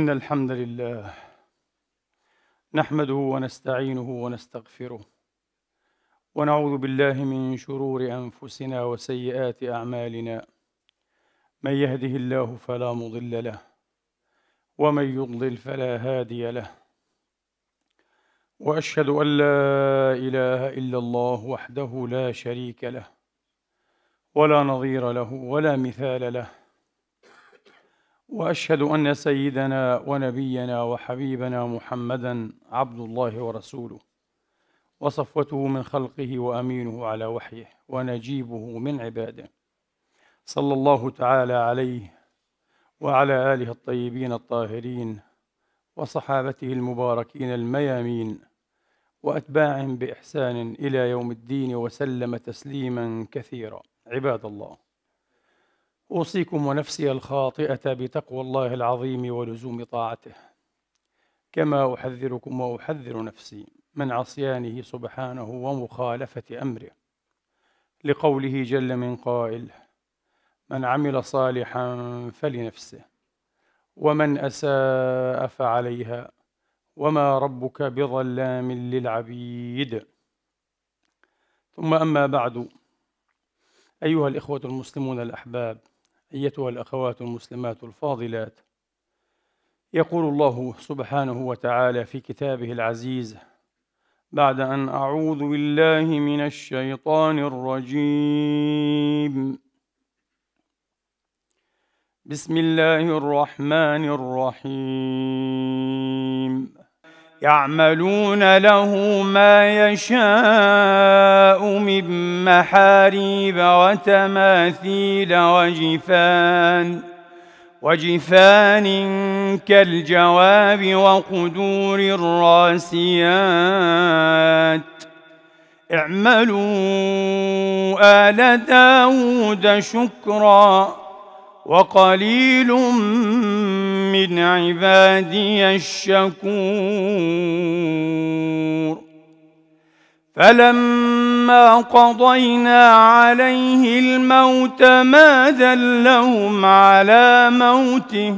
إن الحمد لله نحمده ونستعينه ونستغفره ونعوذ بالله من شرور أنفسنا وسيئات أعمالنا من يهده الله فلا مضل له ومن يضلل فلا هادي له واشهد ان لا اله الا الله وحده لا شريك له ولا نظير له ولا مثال له واشهد ان سيدنا ونبينا وحبيبنا محمدا عبد الله ورسوله وصفوته من خلقه وامينه على وحيه ونجيبه من عباده صلى الله تعالى عليه وعلى اله الطيبين الطاهرين وصحابته المباركين الميامين واتباعهم باحسان الى يوم الدين وسلم تسليما كثيرا عباد الله أوصيكم ونفسي الخاطئة بتقوى الله العظيم ولزوم طاعته كما أحذركم وأحذر نفسي من عصيانه سبحانه ومخالفة أمره لقوله جل من قائل من عمل صالحا فلنفسه ومن أساء فعليها وما ربك بظلام للعبيد ثم أما بعد أيها الإخوة المسلمون الأحباب أيتها الأخوات المسلمات الفاضلات يقول الله سبحانه وتعالى في كتابه العزيز بعد أن أعوذ بالله من الشيطان الرجيم بسم الله الرحمن الرحيم يعملون له ما يشاء من محاريب وتماثيل وجفان وجفان كالجواب وقدور الراسيات اعملوا آل داود شكراً وقليل من عبادي الشكور فلما قضينا عليه الموت ما دلهم على موته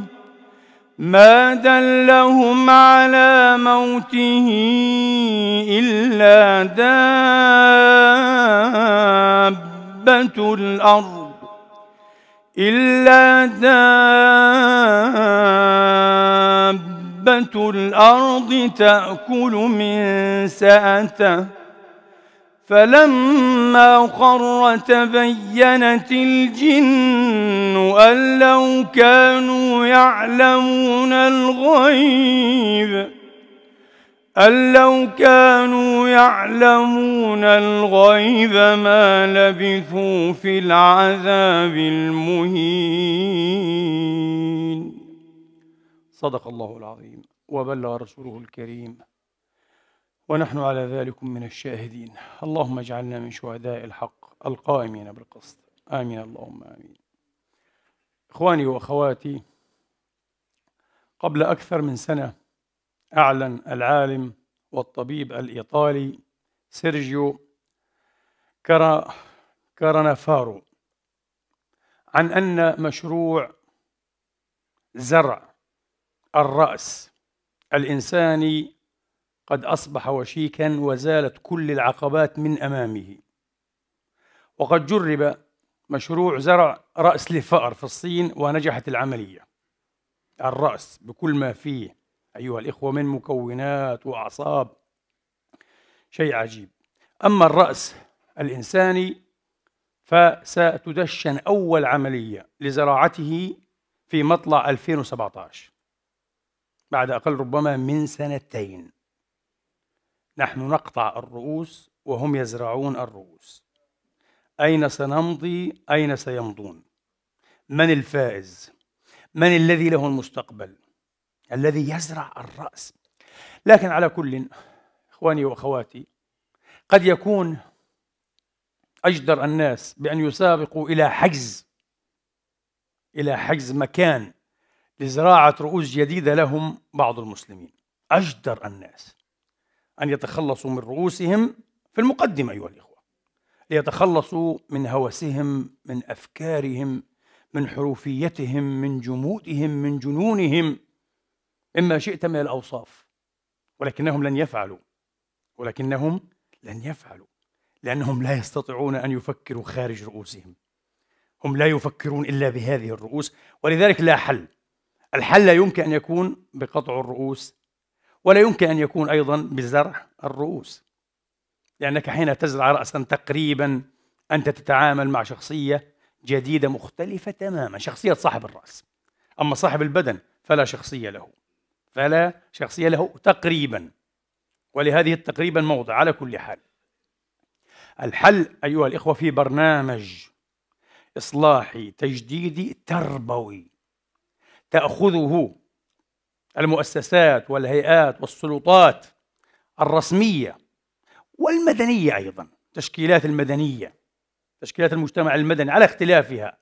ما دلهم على موته إلا دابة الأرض إلا دابة الأرض تأكل من سأته فلما خر تبينت الجن أن لو كانوا يعلمون الغيب ۖ أن لو كانوا يعلمون الغيب ما لبثوا في العذاب المهين صدق الله العظيم وبلغ رسوله الكريم ونحن على ذلك من الشاهدين اللهم اجعلنا من شهداء الحق القائمين بالقسط آمين اللهم آمين إخواني وأخواتي قبل أكثر من سنة أعلن العالم والطبيب الإيطالي سيرجيو كرا كارنافارو عن أن مشروع زرع الرأس الإنساني قد أصبح وشيكا وزالت كل العقبات من أمامه وقد جرب مشروع زرع رأس لفأر في الصين ونجحت العملية الرأس بكل ما فيه أيها الإخوة من مكونات وأعصاب شيء عجيب أما الرأس الإنساني فستدشن أول عملية لزراعته في مطلع 2017 بعد أقل ربما من سنتين نحن نقطع الرؤوس وهم يزرعون الرؤوس أين سنمضي أين سيمضون من الفائز من الذي له المستقبل الذي يزرع الرأس لكن على كل إخواني وأخواتي قد يكون أجدر الناس بأن يسابقوا إلى حجز إلى حجز مكان لزراعة رؤوس جديدة لهم بعض المسلمين أجدر الناس أن يتخلصوا من رؤوسهم في المقدمة أيها الإخوة ليتخلصوا من هوسهم من أفكارهم من حروفيتهم من جمودهم من جنونهم مما شئت من الأوصاف ولكنهم لن يفعلوا ولكنهم لن يفعلوا لأنهم لا يستطيعون أن يفكروا خارج رؤوسهم هم لا يفكرون إلا بهذه الرؤوس ولذلك لا حل الحل لا يمكن أن يكون بقطع الرؤوس ولا يمكن أن يكون أيضا بزرع الرؤوس لأنك حين تزرع رأسا تقريبا أنت تتعامل مع شخصية جديدة مختلفة تماما شخصية صاحب الرأس أما صاحب البدن فلا شخصية له فلا شخصية له تقريبا ولهذه تقريبا موضع على كل حال الحل أيها الإخوة في برنامج إصلاحي تجديدي تربوي تأخذه المؤسسات والهيئات والسلطات الرسمية والمدنية أيضا تشكيلات المدنية تشكيلات المجتمع المدني على اختلافها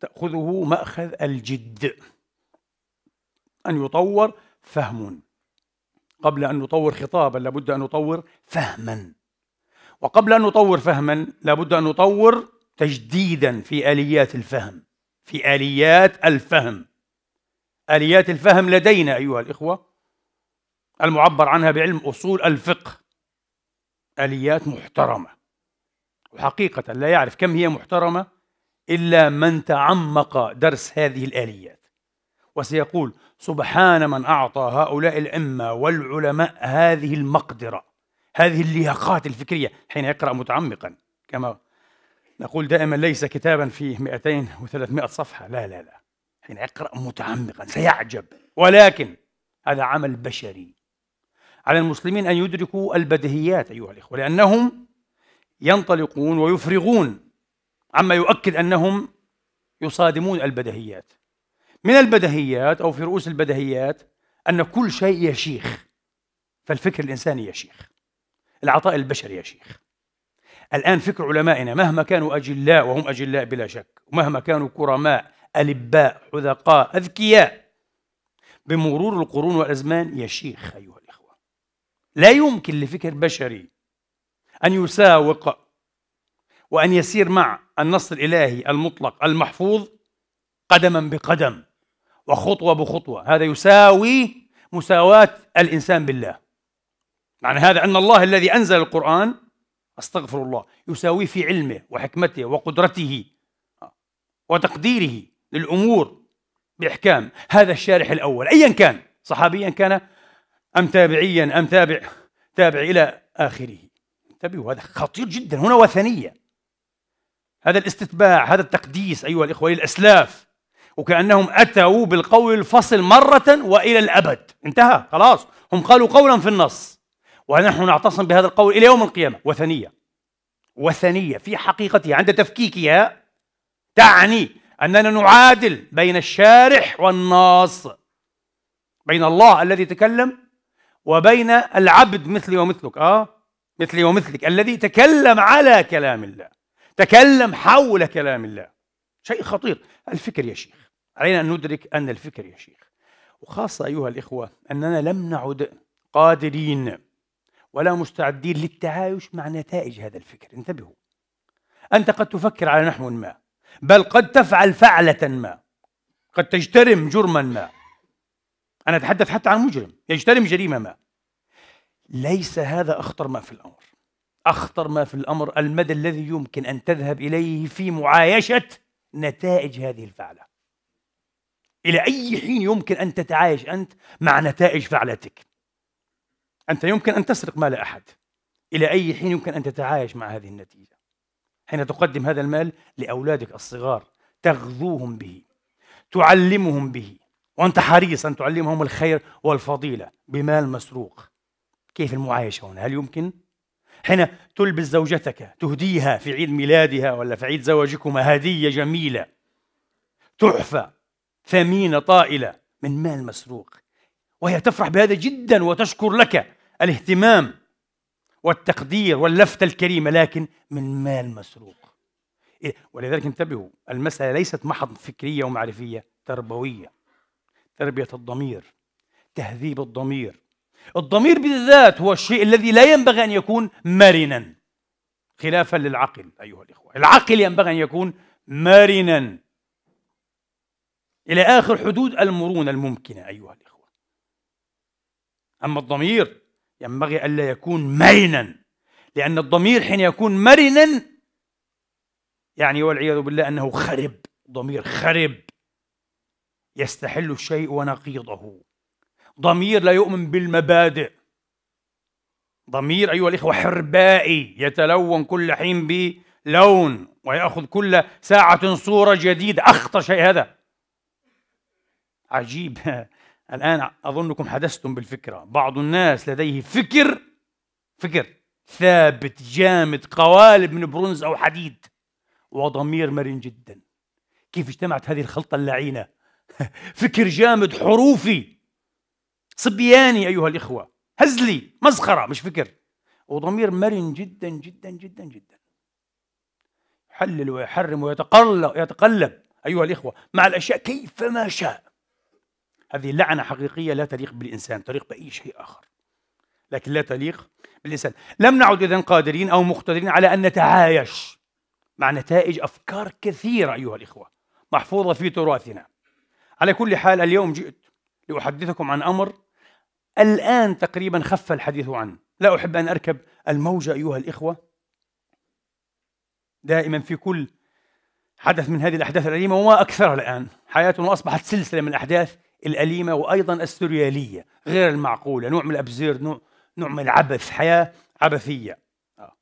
تأخذه مأخذ الجد أن يطور فهم قبل أن نطور خطابا لابد أن نطور فهما وقبل أن نطور فهما لابد أن نطور تجديدا في آليات الفهم في آليات الفهم آليات الفهم لدينا أيها الإخوة المعبر عنها بعلم أصول الفقه آليات محترمة وحقيقة لا يعرف كم هي محترمة إلا من تعمق درس هذه الآليات وسيقول سبحان من أعطى هؤلاء الأئمة والعلماء هذه المقدرة هذه اللياقات الفكرية حين يقرأ متعمقا كما نقول دائما ليس كتابا فيه 200 و300 صفحة لا لا لا حين يقرأ متعمقا سيعجب ولكن هذا عمل بشري على المسلمين أن يدركوا البديهيات أيها الإخوة لأنهم ينطلقون ويفرغون عما يؤكد أنهم يصادمون البديهيات من البدهيات أو في رؤوس البدهيات أن كل شيء يشيخ فالفكر الإنساني يشيخ العطاء البشري يشيخ الآن فكر علمائنا مهما كانوا أجلاء وهم أجلاء بلا شك ومهما كانوا كرماء ألباء حذقاء أذكياء بمرور القرون والأزمان يشيخ أيها الإخوة لا يمكن لفكر بشري أن يساوق وأن يسير مع النص الإلهي المطلق المحفوظ قدما بقدم وخطوة بخطوة هذا يساوي مساواة الإنسان بالله معنى هذا أن الله الذي أنزل القرآن أستغفر الله يساويه في علمه وحكمته وقدرته وتقديره للأمور بإحكام هذا الشارح الأول أيا كان صحابيا كان أم تابعيا أم تابع تابع إلى آخره انتبهوا هذا خطير جدا هنا وثنية هذا الاستتباع هذا التقديس أيها الإخوة للأسلاف وكأنهم أتوا بالقول الفصل مرة وإلى الأبد انتهى خلاص هم قالوا قولا في النص ونحن نعتصم بهذا القول إلى يوم القيامة وثنية وثنية في حقيقتها عند تفكيكها تعني أننا نعادل بين الشارح والناص بين الله الذي تكلم وبين العبد مثلي ومثلك آه مثلي ومثلك الذي تكلم على كلام الله تكلم حول كلام الله شيء خطير الفكر يا شيخ علينا أن ندرك أن الفكر يا شيخ وخاصة أيها الإخوة أننا لم نعد قادرين ولا مستعدين للتعايش مع نتائج هذا الفكر انتبهوا أنت قد تفكر على نحو ما بل قد تفعل فعلة ما قد تجترم جرما ما أنا أتحدث حتى عن مجرم يجترم جريمة ما ليس هذا أخطر ما في الأمر أخطر ما في الأمر المدى الذي يمكن أن تذهب إليه في معايشة نتائج هذه الفعلة إلى أي حين يمكن أن تتعايش أنت مع نتائج فعلتك أنت يمكن أن تسرق مال أحد إلى أي حين يمكن أن تتعايش مع هذه النتيجة حين تقدم هذا المال لأولادك الصغار تغذوهم به تعلمهم به وأنت حريص أن تعلمهم الخير والفضيلة بمال مسروق كيف المعايشة هنا هل يمكن؟ حين تلبس زوجتك تهديها في عيد ميلادها ولا في عيد زواجكما هدية جميلة تحفة ثمينة طائلة من مال مسروق وهي تفرح بهذا جدا وتشكر لك الاهتمام والتقدير واللفتة الكريمة لكن من مال مسروق إيه، ولذلك انتبهوا المسألة ليست محض فكرية ومعرفية تربوية تربية الضمير تهذيب الضمير الضمير بالذات هو الشيء الذي لا ينبغي أن يكون مرنا خلافا للعقل أيها الإخوة العقل ينبغي أن يكون مرنا إلى آخر حدود المرونة الممكنة أيها الإخوة أما الضمير ينبغي ألا يكون مرنا لأن الضمير حين يكون مرنا يعني والعياذ بالله أنه خرب ضمير خرب يستحل الشيء ونقيضه ضمير لا يؤمن بالمبادئ ضمير أيها الإخوة حربائي يتلون كل حين بلون ويأخذ كل ساعة صورة جديدة أخطر شيء هذا عجيب الآن أظنكم حدثتم بالفكرة بعض الناس لديه فكر فكر ثابت جامد قوالب من برونز أو حديد وضمير مرن جدا كيف اجتمعت هذه الخلطة اللعينة فكر جامد حروفي صبياني أيها الإخوة هزلي مسخرة مش فكر وضمير مرن جدا جدا جدا جدا يحلل ويحرم ويتقلب يتقلب أيها الإخوة مع الأشياء كيفما شاء هذه لعنة حقيقية لا تليق بالإنسان تليق بأي شيء آخر لكن لا تليق بالإنسان لم نعد إذن قادرين أو مقتدرين على أن نتعايش مع نتائج أفكار كثيرة أيها الإخوة محفوظة في تراثنا على كل حال اليوم جئت لأحدثكم عن أمر الآن تقريبا خف الحديث عنه لا أحب أن أركب الموجة أيها الإخوة دائما في كل حدث من هذه الأحداث الأليمة وما أكثرها الآن حياتنا أصبحت سلسلة من الأحداث الأليمة وأيضا السريالية غير المعقولة نوع من الأبزير نوع نوع من العبث حياة عبثية آه.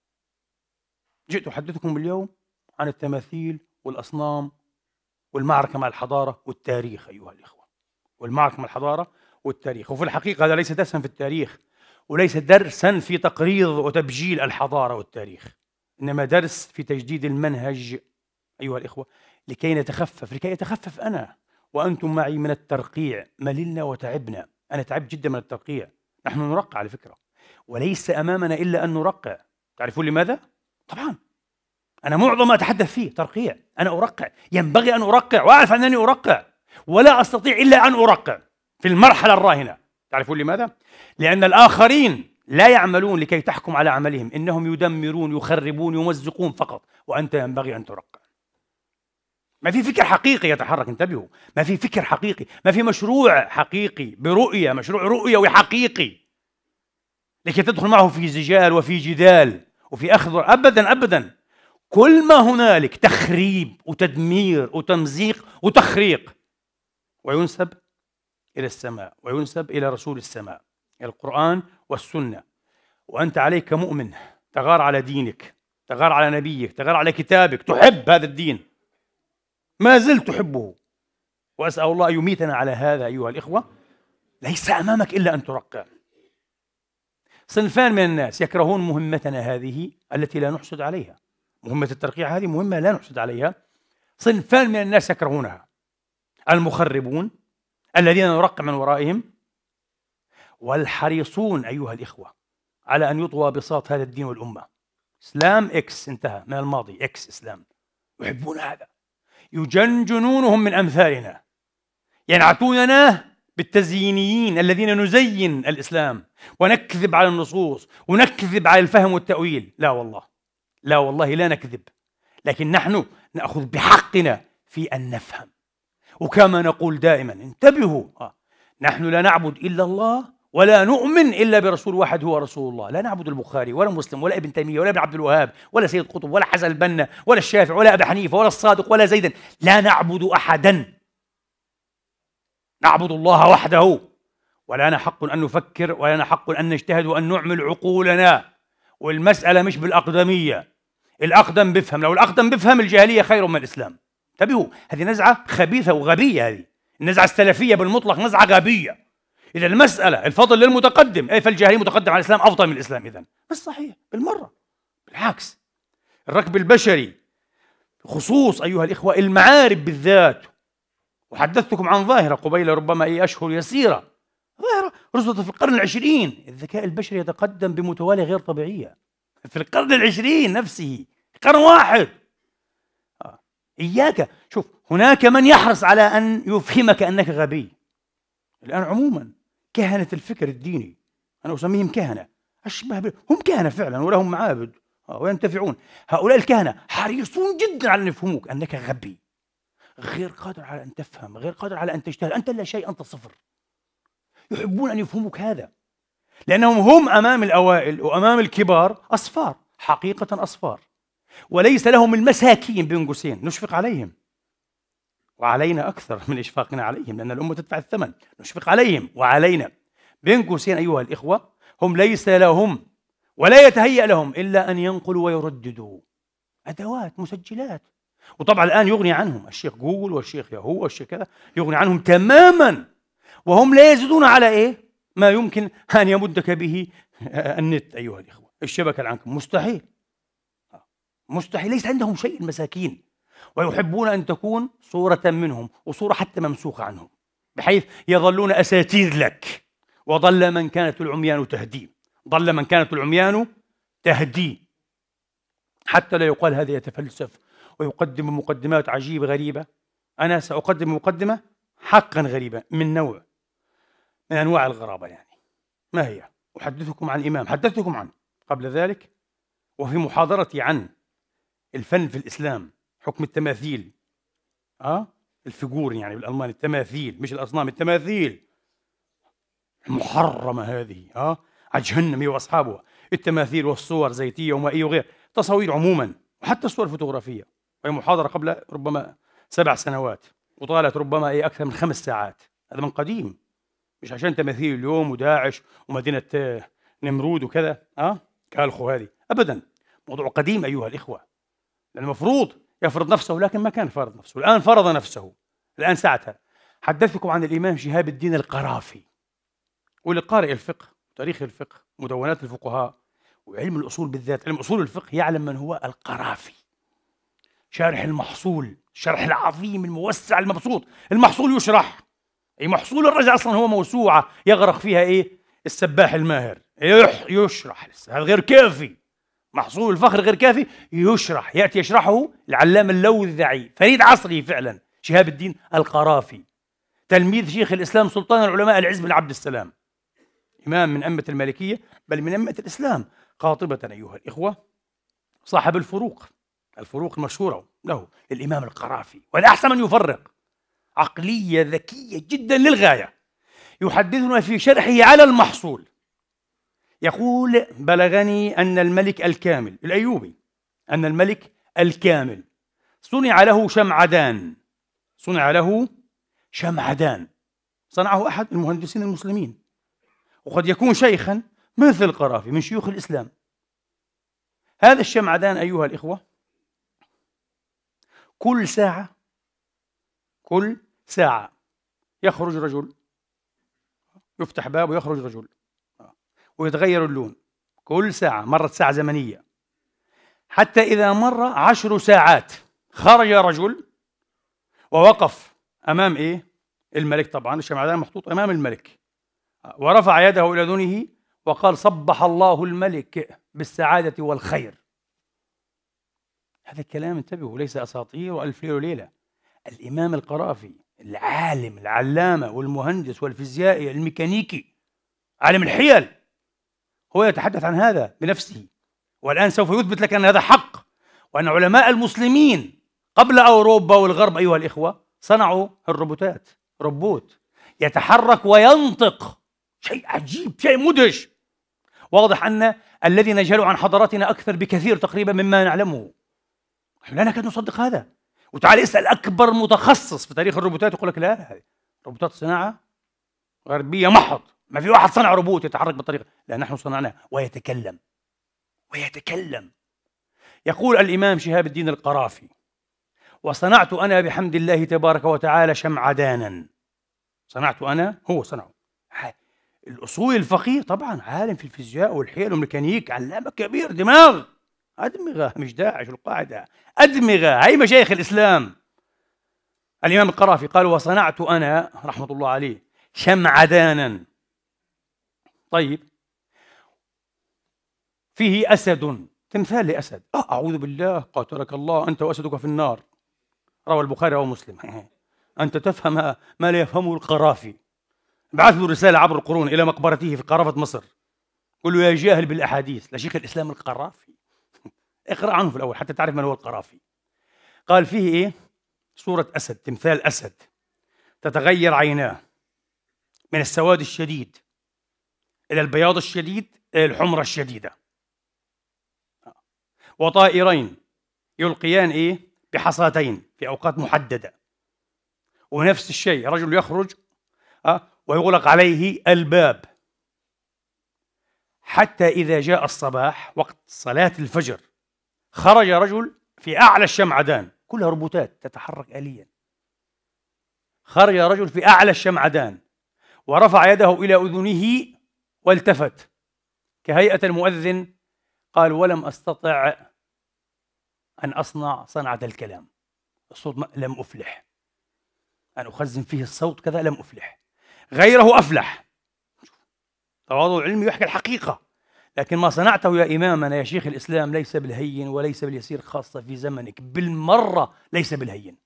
جئت أحدثكم اليوم عن التماثيل والأصنام والمعركة مع الحضارة والتاريخ أيها الإخوة والمعركة مع الحضارة والتاريخ وفي الحقيقة هذا ليس درسا في التاريخ وليس درسا في تقريض وتبجيل الحضارة والتاريخ إنما درس في تجديد المنهج أيها الإخوة لكي نتخفف لكي أتخفف أنا وأنتم معي من الترقيع مللنا وتعبنا أنا تعبت جدا من الترقيع نحن نرقع على فكرة وليس أمامنا إلا أن نرقع تعرفون لماذا؟ طبعا أنا معظم ما أتحدث فيه ترقيع أنا أرقع ينبغي أن أرقع وأعرف أنني أرقع ولا أستطيع إلا أن أرقع في المرحلة الراهنة تعرفون لماذا؟ لأن الآخرين لا يعملون لكي تحكم على عملهم إنهم يدمرون يخربون يمزقون فقط وأنت ينبغي أن ترقع ما في فكر حقيقي يتحرك انتبهوا ما في فكر حقيقي ما في مشروع حقيقي برؤية مشروع رؤيوي حقيقي لكي تدخل معه في زجال وفي جدال وفي أخذ أبدا أبدا كل ما هنالك تخريب وتدمير وتمزيق وتخريق وينسب إلى السماء وينسب إلى رسول السماء القرآن والسنة وأنت عليك مؤمن تغار على دينك تغار على نبيك تغار على كتابك تحب هذا الدين ما زلت أحبه وأسأل الله أن يميتنا على هذا أيها الإخوة ليس أمامك إلا أن ترقى صنفان من الناس يكرهون مهمتنا هذه التي لا نحسد عليها مهمة الترقيع هذه مهمة لا نحسد عليها صنفان من الناس يكرهونها المخربون الذين نرقع من ورائهم والحريصون أيها الإخوة على أن يطوى بساط هذا الدين والأمة إسلام إكس انتهى من الماضي إكس إسلام يحبون هذا يجن جنونهم من أمثالنا ينعتوننا بالتزيينيين الذين نزين الإسلام ونكذب على النصوص ونكذب على الفهم والتأويل لا والله لا والله لا نكذب لكن نحن نأخذ بحقنا في أن نفهم وكما نقول دائما انتبهوا آه. نحن لا نعبد إلا الله ولا نؤمن الا برسول واحد هو رسول الله، لا نعبد البخاري ولا مسلم ولا ابن تيميه ولا ابن عبد الوهاب ولا سيد قطب ولا حسن البنا ولا الشافعي ولا ابي حنيفه ولا الصادق ولا زيدا، لا نعبد احدا. نعبد الله وحده ولنا حق ان نفكر ولنا حق ان نجتهد وان نعمل عقولنا والمساله مش بالاقدميه الاقدم بفهم لو الاقدم بفهم الجاهليه خير من الاسلام انتبهوا هذه نزعه خبيثه وغبيه هذه النزعه السلفيه بالمطلق نزعه غبيه إذا المسألة الفضل للمتقدم أي فالجاهلية متقدم على الإسلام أفضل من الإسلام إذا مش صحيح بالمرة بالعكس الركب البشري خصوص أيها الإخوة المعارب بالذات وحدثتكم عن ظاهرة قبيل ربما أي أشهر يسيرة ظاهرة رصدت في القرن العشرين الذكاء البشري يتقدم بمتوالية غير طبيعية في القرن العشرين نفسه قرن واحد آه. إياك شوف هناك من يحرص على أن يفهمك أنك غبي الآن عموما كهنة الفكر الديني أنا أسميهم كهنة أشبه هم كهنة فعلا ولهم معابد آه، وينتفعون هؤلاء الكهنة حريصون جدا على أن يفهموك أنك غبي غير قادر على أن تفهم غير قادر على أن تجتهد أنت لا شيء أنت صفر يحبون أن يفهموك هذا لأنهم هم أمام الأوائل وأمام الكبار أصفار حقيقة أصفار وليس لهم المساكين بين قوسين نشفق عليهم وعلينا أكثر من إشفاقنا عليهم لأن الأمة تدفع الثمن نشفق عليهم وعلينا بين قوسين أيها الإخوة هم ليس لهم ولا يتهيأ لهم إلا أن ينقلوا ويرددوا أدوات مسجلات وطبعا الآن يغني عنهم الشيخ جوجل والشيخ ياهو والشيخ كذا يغني عنهم تماما وهم لا يزيدون على إيه؟ ما يمكن أن يمدك به النت أيها الإخوة الشبكة العنكبوت مستحيل آه، مستحيل ليس عندهم شيء المساكين ويحبون أن تكون صورة منهم وصورة حتى ممسوخة عنهم بحيث يظلون أساتير لك وضل من كانت العميان تهدي ضل من كانت العميان تهدي حتى لا يقال هذا يتفلسف ويقدم مقدمات عجيبة غريبة أنا سأقدم مقدمة حقا غريبة من نوع من أنواع الغرابة يعني ما هي؟ أحدثكم عن إمام حدثتكم عنه قبل ذلك وفي محاضرتي عن الفن في الإسلام حكم التماثيل اه الفجور يعني بالالماني التماثيل مش الاصنام التماثيل محرمه هذه اه على جهنم واصحابها التماثيل والصور زيتيه ومائيه وغير تصاوير عموما وحتى الصور الفوتوغرافيه وهي محاضره قبل ربما سبع سنوات وطالت ربما أي اكثر من خمس ساعات هذا من قديم مش عشان تماثيل اليوم وداعش ومدينه آه، نمرود وكذا اه كالخو هذه ابدا موضوع قديم ايها الاخوه لان المفروض يفرض نفسه لكن ما كان فرض نفسه الآن فرض نفسه الآن ساعتها حدثكم عن الإمام شهاب الدين القرافي ولقارئ الفقه تاريخ الفقه مدونات الفقهاء وعلم الأصول بالذات علم أصول الفقه يعلم من هو القرافي شارح المحصول الشرح العظيم الموسع المبسوط المحصول يشرح أي محصول الرجع أصلا هو موسوعة يغرق فيها إيه السباح الماهر يشرح هذا غير كافي محصول الفخر غير كافي يشرح يأتي يشرحه العلامة اللوذعي فريد عصري فعلا شهاب الدين القرافي تلميذ شيخ الإسلام سلطان العلماء العز بن عبد السلام إمام من أمة المالكية بل من أمة الإسلام قاطبة أيها الإخوة صاحب الفروق الفروق المشهورة له الإمام القرافي والأحسن أن يفرق عقلية ذكية جدا للغاية يحدثنا في شرحه على المحصول يقول بلغني أن الملك الكامل الأيوبي أن الملك الكامل صنع له شمعدان صنع له شمعدان صنعه أحد المهندسين المسلمين وقد يكون شيخا مثل القرافي من شيوخ الإسلام هذا الشمعدان أيها الإخوة كل ساعة كل ساعة يخرج رجل يفتح باب ويخرج رجل ويتغير اللون كل ساعة مرت ساعة زمنية حتى إذا مر عشر ساعات خرج رجل ووقف أمام إيه؟ الملك طبعا الشمعدان محطوط أمام الملك ورفع يده إلى أذنه وقال صبح الله الملك بالسعادة والخير هذا الكلام انتبهوا ليس أساطير وألف ليلة وليلة الإمام القرافي العالم العلامة والمهندس والفيزيائي الميكانيكي عالم الحيل هو يتحدث عن هذا بنفسه والآن سوف يثبت لك أن هذا حق وأن علماء المسلمين قبل أوروبا والغرب أيها الإخوة صنعوا الروبوتات روبوت يتحرك وينطق شيء عجيب شيء مدهش واضح أن الذي نجهله عن حضارتنا أكثر بكثير تقريبا مما نعلمه نحن لا نكاد نصدق هذا وتعال اسأل أكبر متخصص في تاريخ الروبوتات يقول لك لا روبوتات صناعة غربية محض ما في واحد صنع روبوت يتحرك بالطريقة لا نحن صنعناه ويتكلم ويتكلم يقول الإمام شهاب الدين القرافي وصنعت أنا بحمد الله تبارك وتعالى شمعدانا صنعت أنا هو صنعه الأصولي الفقيه طبعا عالم في الفيزياء والحيل والميكانيك علامة كبير دماغ أدمغة مش داعش القاعدة أدمغة هي مشايخ الإسلام الإمام القرافي قال وصنعت أنا رحمة الله عليه شمعدانا طيب فيه أسد تمثال لأسد آه، أعوذ بالله قاتلك الله أنت وأسدك في النار روى البخاري ومسلم أنت تفهم ما لا يفهمه القرافي بعث له رسالة عبر القرون إلى مقبرته في قرافة مصر قل له يا جاهل بالأحاديث لشيخ الإسلام القرافي اقرأ عنه في الأول حتى تعرف من هو القرافي قال فيه إيه؟ صورة أسد تمثال أسد تتغير عيناه من السواد الشديد إلى البياض الشديد إلى الحمرة الشديدة وطائرين يلقيان إيه بحصاتين في أوقات محددة ونفس الشيء رجل يخرج أه ويغلق عليه الباب حتى إذا جاء الصباح وقت صلاة الفجر خرج رجل في أعلى الشمعدان كلها روبوتات تتحرك آليا خرج رجل في أعلى الشمعدان ورفع يده إلى أذنه والتفت كهيئة المؤذن قال ولم أستطع أن أصنع صنعة الكلام الصوت لم أفلح أن أخزن فيه الصوت كذا لم أفلح غيره أفلح تواضع العلم يحكي الحقيقة لكن ما صنعته يا إمامنا يا شيخ الإسلام ليس بالهين وليس باليسير خاصة في زمنك بالمرة ليس بالهين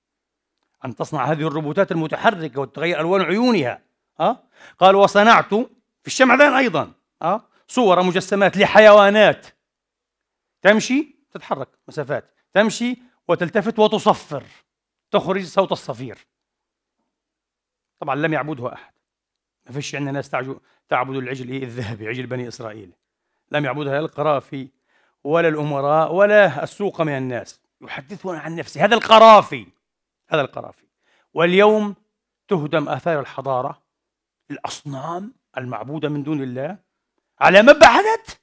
أن تصنع هذه الروبوتات المتحركة وتتغير ألوان عيونها أه؟ قال وصنعت في الشمعدان ايضا اه صور مجسمات لحيوانات تمشي تتحرك مسافات تمشي وتلتفت وتصفر تخرج صوت الصفير طبعا لم يعبده احد ما فيش عندنا ناس تعبد العجل إيه الذهبي عجل بني اسرائيل لم يعبدها لا القرافي ولا الامراء ولا السوق من الناس يحدثون عن نفسه هذا القرافي هذا القرافي واليوم تهدم اثار الحضاره الاصنام المعبودة من دون الله على ما بعدت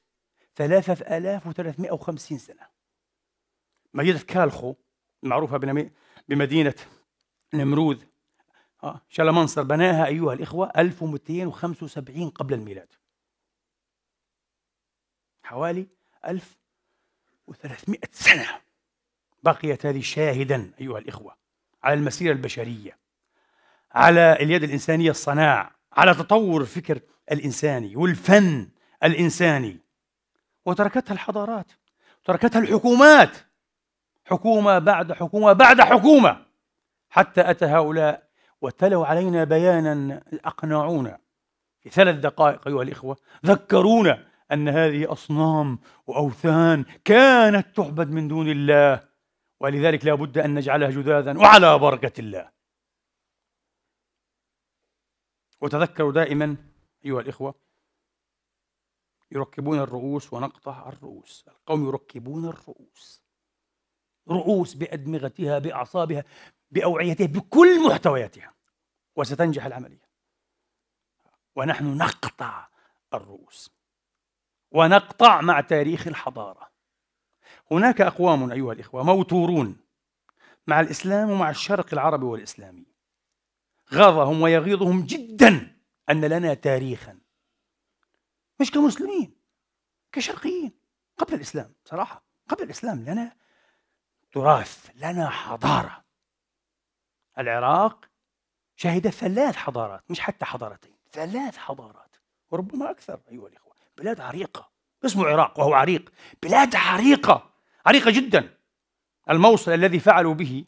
ثلاثة آلاف وثلاثمائة وخمسين سنة مدينة كالخو معروفة بمدينة نمروذ آه، شلمنصر بناها أيها الإخوة 1275 قبل الميلاد حوالي 1300 سنة بقيت هذه شاهدا أيها الإخوة على المسيرة البشرية على اليد الإنسانية الصناع على تطور الفكر الانساني والفن الانساني وتركتها الحضارات تركتها الحكومات حكومه بعد حكومه بعد حكومه حتى اتى هؤلاء وتلوا علينا بيانا اقنعونا في ثلاث دقائق ايها الاخوه ذكرونا ان هذه اصنام واوثان كانت تعبد من دون الله ولذلك لا بد ان نجعلها جذاذا وعلى بركه الله وتذكروا دائما أيها الإخوة يركبون الرؤوس ونقطع الرؤوس القوم يركبون الرؤوس رؤوس بأدمغتها بأعصابها بأوعيتها بكل محتوياتها وستنجح العملية ونحن نقطع الرؤوس ونقطع مع تاريخ الحضارة هناك أقوام أيها الإخوة موتورون مع الإسلام ومع الشرق العربي والإسلامي غاضهم ويغيظهم جدا أن لنا تاريخا مش كمسلمين كشرقيين قبل الإسلام صراحة قبل الإسلام لنا تراث لنا حضارة العراق شهد ثلاث حضارات مش حتى حضارتين ثلاث حضارات وربما أكثر أيها الإخوة بلاد عريقة اسمه عراق وهو عريق بلاد عريقة عريقة جدا الموصل الذي فعلوا به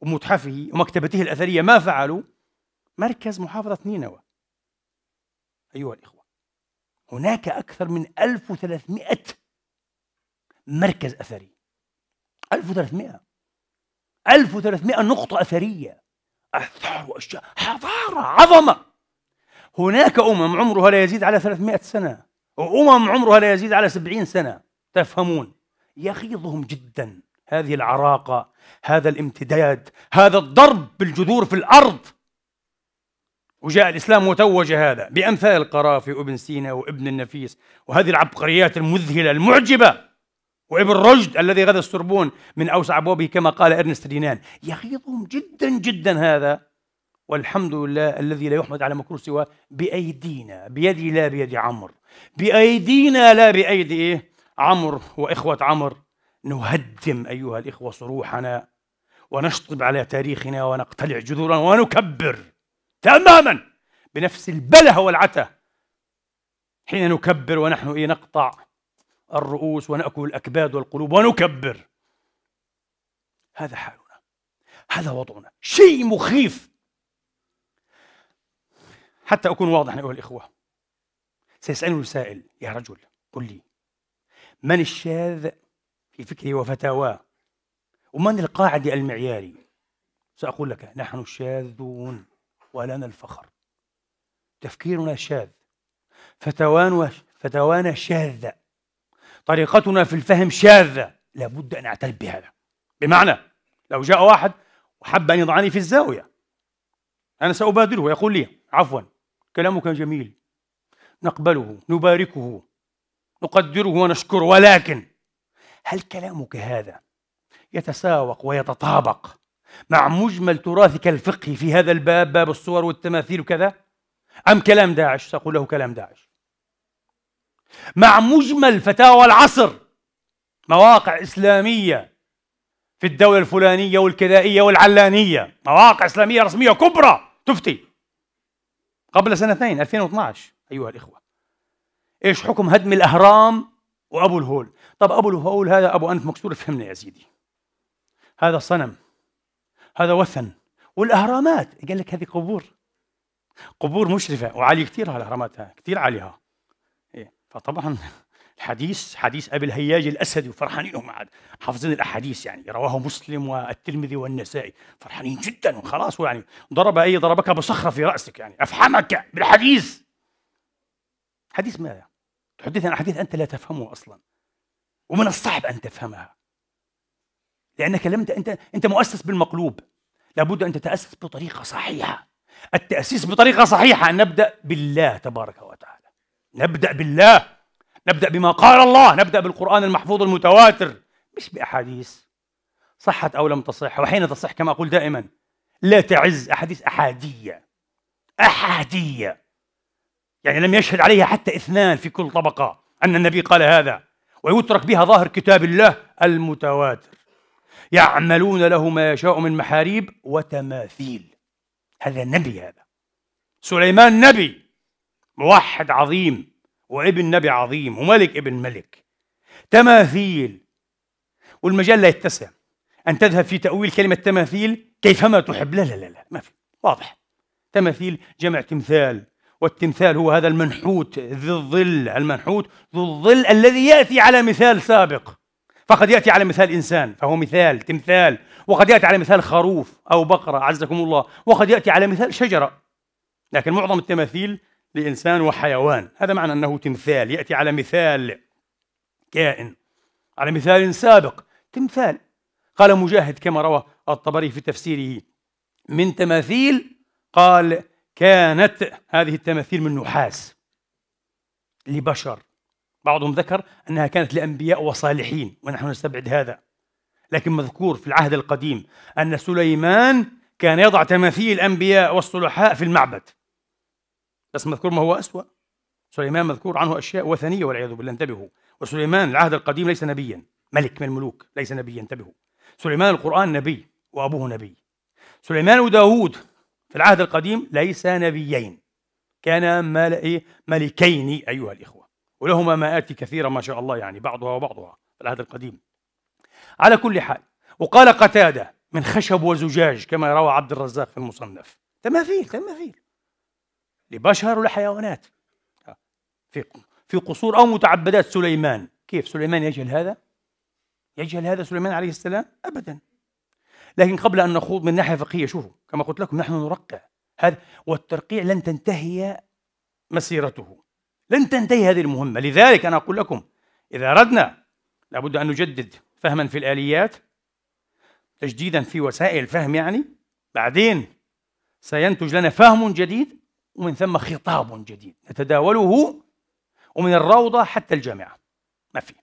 ومتحفه ومكتبته الأثرية ما فعلوا مركز محافظة نينوى أيها الإخوة هناك أكثر من 1300 مركز أثري 1300 1300 نقطة أثرية أثار وأشياء حضارة عظمة هناك أمم عمرها لا يزيد على 300 سنة وأمم عمرها لا يزيد على 70 سنة تفهمون يغيظهم جدا هذه العراقة هذا الامتداد هذا الضرب بالجذور في الأرض وجاء الإسلام وتوج هذا بأمثال قرافي وابن سينا وابن النفيس وهذه العبقريات المذهلة المعجبة وابن رشد الذي غدا السربون من أوسع أبوابه كما قال إرنست رينان يغيظهم جدا جدا هذا والحمد لله الذي لا يحمد على مكروه سواه بأيدينا بيدي لا بيد عمرو بأيدينا لا بأيدي إيه عمرو وإخوة عمرو نهدم أيها الإخوة صروحنا ونشطب على تاريخنا ونقتلع جذورنا ونكبر تماما بنفس البله والعتى حين نكبر ونحن إيه نقطع الرؤوس ونأكل الأكباد والقلوب ونكبر هذا حالنا هذا وضعنا شيء مخيف حتى أكون واضحا أيها الإخوة سيسألني سائل يا رجل قل لي من الشاذ في فكره وفتاواه ومن القاعدة المعياري سأقول لك نحن الشاذون ولنا الفخر تفكيرنا شاذ فتوانا فتوانا شاذة طريقتنا في الفهم شاذة لابد أن أعترف بهذا بمعنى لو جاء واحد وحب أن يضعني في الزاوية أنا سأبادله يقول لي عفوا كلامك جميل نقبله نباركه نقدره ونشكره ولكن هل كلامك هذا يتساوق ويتطابق مع مجمل تراثك الفقهي في هذا الباب باب الصور والتماثيل وكذا أم كلام داعش سأقول له كلام داعش مع مجمل فتاوى العصر مواقع إسلامية في الدولة الفلانية والكذائية والعلانية مواقع إسلامية رسمية كبرى تفتي قبل سنتين 2012 أيها الإخوة إيش حكم هدم الأهرام وأبو الهول طب أبو الهول هذا أبو أنف مكسور فهمنا يا سيدي هذا صنم هذا وثن والاهرامات قال لك هذه قبور قبور مشرفه وعاليه كثير هالاهرامات كثير عاليه إيه. فطبعا الحديث حديث ابي الهياج الاسدي وفرحانين هم عاد حافظين الاحاديث يعني رواه مسلم والترمذي والنسائي فرحانين جدا وخلاص يعني ضرب اي ضربك بصخره في راسك يعني افحمك بالحديث حديث ماذا؟ تحدثنا عن احاديث انت لا تفهمها اصلا ومن الصعب ان تفهمها لأنك لم أنت أنت مؤسس بالمقلوب لابد أن تتأسس بطريقة صحيحة التأسيس بطريقة صحيحة أن نبدأ بالله تبارك وتعالى نبدأ بالله نبدأ بما قال الله نبدأ بالقرآن المحفوظ المتواتر مش بأحاديث صحت أو لم تصح وحين تصح كما أقول دائما لا تعز أحاديث أحادية أحادية يعني لم يشهد عليها حتى اثنان في كل طبقة أن النبي قال هذا ويترك بها ظاهر كتاب الله المتواتر يعملون له ما يشاء من محاريب وتماثيل هذا نبي هذا سليمان نبي موحد عظيم وابن نبي عظيم وملك ابن ملك تماثيل والمجال لا يتسع أن تذهب في تأويل كلمة تماثيل كيفما تحب لا لا لا, لا ما في واضح تماثيل جمع تمثال والتمثال هو هذا المنحوت ذي الظل المنحوت ذو الظل الذي يأتي على مثال سابق فقد يأتي على مثال إنسان فهو مثال تمثال وقد يأتي على مثال خروف أو بقرة عزكم الله وقد يأتي على مثال شجرة لكن معظم التماثيل لإنسان وحيوان هذا معنى أنه تمثال يأتي على مثال كائن على مثال سابق تمثال قال مجاهد كما روى الطبري في تفسيره من تماثيل قال كانت هذه التماثيل من نحاس لبشر بعضهم ذكر أنها كانت لأنبياء وصالحين ونحن نستبعد هذا لكن مذكور في العهد القديم أن سليمان كان يضع تماثيل الأنبياء والصلحاء في المعبد بس مذكور ما هو أسوأ سليمان مذكور عنه أشياء وثنية والعياذ بالله انتبهوا وسليمان العهد القديم ليس نبيا ملك من الملوك ليس نبيا انتبهوا سليمان القرآن نبي وأبوه نبي سليمان وداود في العهد القديم ليس نبيين كانا ملكين أيها الإخوة ولهما مآتي كثيرة ما شاء الله يعني بعضها وبعضها في العهد القديم على كل حال وقال قتادة من خشب وزجاج كما روى عبد الرزاق في المصنف تماثيل تماثيل لبشر ولحيوانات في في قصور أو متعبدات سليمان كيف سليمان يجهل هذا؟ يجهل هذا سليمان عليه السلام؟ أبدا لكن قبل أن نخوض من ناحية فقهية شوفوا كما قلت لكم نحن نرقع هذا والترقيع لن تنتهي مسيرته لن تنتهي هذه المهمة لذلك أنا أقول لكم إذا أردنا لابد أن نجدد فهما في الآليات تجديدا في وسائل الفهم يعني بعدين سينتج لنا فهم جديد ومن ثم خطاب جديد نتداوله ومن الروضة حتى الجامعة ما في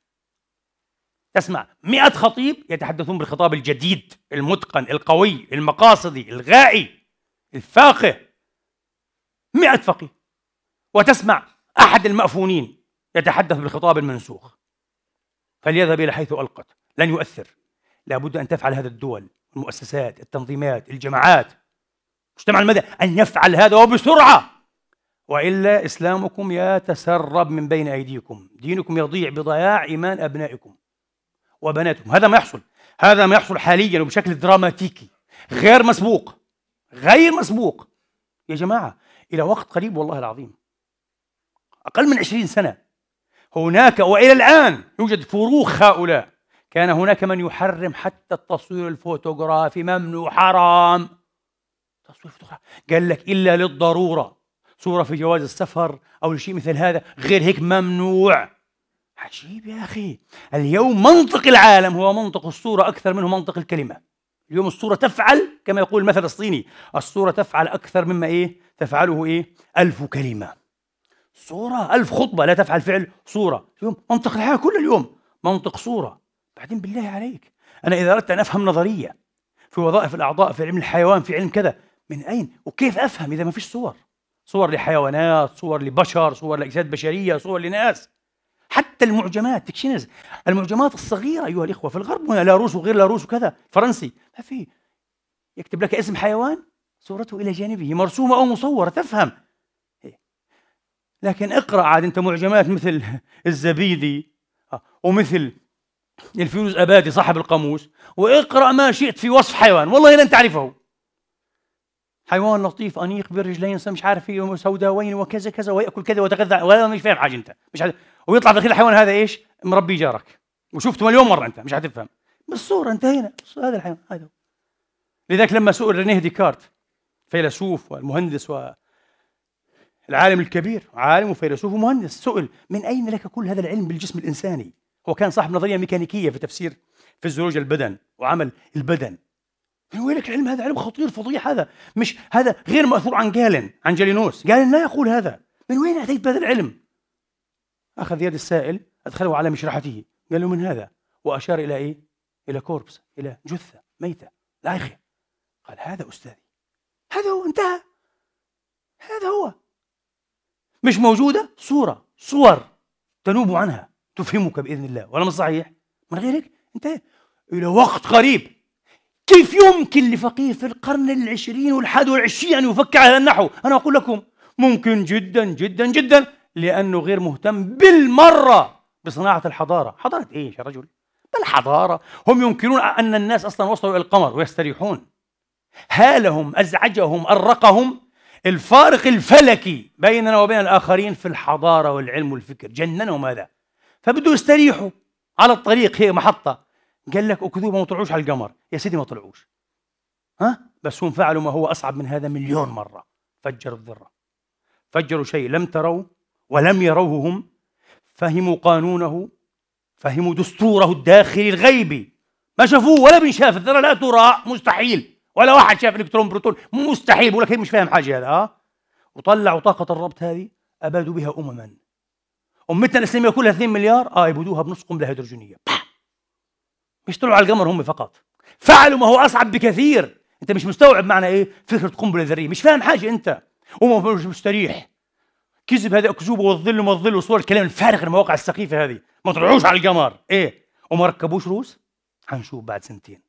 تسمع مئة خطيب يتحدثون بالخطاب الجديد المتقن القوي المقاصدي الغائي الفاقه مئة فقيه وتسمع أحد المأفونين يتحدث بالخطاب المنسوخ فليذهب إلى حيث ألقت لن يؤثر لابد أن تفعل هذا الدول المؤسسات التنظيمات الجماعات مجتمع المدى أن يفعل هذا وبسرعة وإلا إسلامكم يتسرب من بين أيديكم دينكم يضيع بضياع إيمان أبنائكم وبناتكم هذا ما يحصل هذا ما يحصل حاليا وبشكل دراماتيكي غير مسبوق غير مسبوق يا جماعة إلى وقت قريب والله العظيم أقل من عشرين سنة هناك وإلى الآن يوجد فروخ هؤلاء كان هناك من يحرم حتى التصوير الفوتوغرافي ممنوع حرام تصوير فوتوغرافي قال لك إلا للضرورة صورة في جواز السفر أو شيء مثل هذا غير هيك ممنوع عجيب يا أخي اليوم منطق العالم هو منطق الصورة أكثر منه منطق الكلمة اليوم الصورة تفعل كما يقول المثل الصيني الصورة تفعل أكثر مما إيه تفعله إيه ألف كلمة صورة ألف خطبة لا تفعل فعل صورة اليوم منطق الحياة كل اليوم منطق صورة بعدين بالله عليك أنا إذا أردت أن أفهم نظرية في وظائف الأعضاء في علم الحيوان في علم كذا من أين وكيف أفهم إذا ما فيش صور صور لحيوانات صور لبشر صور لأجساد بشرية صور لناس حتى المعجمات تكشينز المعجمات الصغيرة أيها الإخوة في الغرب هنا لاروس وغير لاروس وكذا فرنسي ما في يكتب لك اسم حيوان صورته إلى جانبه مرسومة أو مصورة تفهم لكن اقرا عاد انت معجمات مثل الزبيدي ومثل الفيروز ابادي صاحب القاموس واقرا ما شئت في وصف حيوان والله لن تعرفه حيوان لطيف انيق برجلين مش عارف ايه سوداوين وكذا كذا وياكل كذا ويتغذى ولا مش فاهم حاجه انت مش عارف ويطلع في الاخير الحيوان هذا ايش؟ مربي جارك وشفته مليون مره انت مش حتفهم بالصوره انتهينا هذا الحيوان هذا لذلك لما سئل رينيه ديكارت فيلسوف والمهندس و العالم الكبير عالم وفيلسوف ومهندس سئل من أين لك كل هذا العلم بالجسم الإنساني؟ هو كان صاحب نظرية ميكانيكية في تفسير فيزيولوجيا البدن وعمل البدن من وين لك العلم هذا علم خطير فظيع هذا مش هذا غير مأثور عن جالن عن جالينوس جالن لا يقول هذا من وين أتيت بهذا العلم؟ أخذ يد السائل أدخله على مشرحته قال له من هذا وأشار إلى إيه؟ إلى كوربس إلى جثة ميتة لايخه. قال هذا أستاذي هذا هو انتهى هذا هو مش موجودة صورة صور تنوب عنها تفهمك بإذن الله ولا مش صحيح من غيرك انت إلى وقت قريب كيف يمكن لفقيه في القرن العشرين والحاد والعشرين أن يفكر على النحو أنا أقول لكم ممكن جدا جدا جدا لأنه غير مهتم بالمرة بصناعة الحضارة حضارة إيش يا رجل بل حضارة هم ينكرون أن الناس أصلا وصلوا إلى القمر ويستريحون هالهم أزعجهم أرقهم الفارق الفلكي بيننا وبين الآخرين في الحضارة والعلم والفكر جننوا ماذا فبدوا يستريحوا على الطريق هي محطة قال لك أكذوبة ما طلعوش على القمر يا سيدي ما طلعوش ها بس هم فعلوا ما هو أصعب من هذا مليون مرة فجروا الذرة فجروا شيء لم تروا ولم يروه هم فهموا قانونه فهموا دستوره الداخلي الغيبي ما شافوه ولا بنشاف الذرة لا ترى مستحيل ولا واحد شاف الكترون بروتون مستحيل بقول لك مش فاهم حاجه هذا اه وطلعوا طاقه الربط هذه ابادوا بها امما امتنا الاسلاميه كلها 2 مليار اه يبدوها بنص قنبله هيدروجينيه مش طلعوا على القمر هم فقط فعلوا ما هو اصعب بكثير انت مش مستوعب معنى ايه فكره قنبله ذريه مش فاهم حاجه انت ومش مستريح كذب هذا اكذوبه والظل ما الظل وصور الكلام الفارغ المواقع السخيفه هذه ما طلعوش على القمر ايه وما ركبوش روس هنشوف بعد سنتين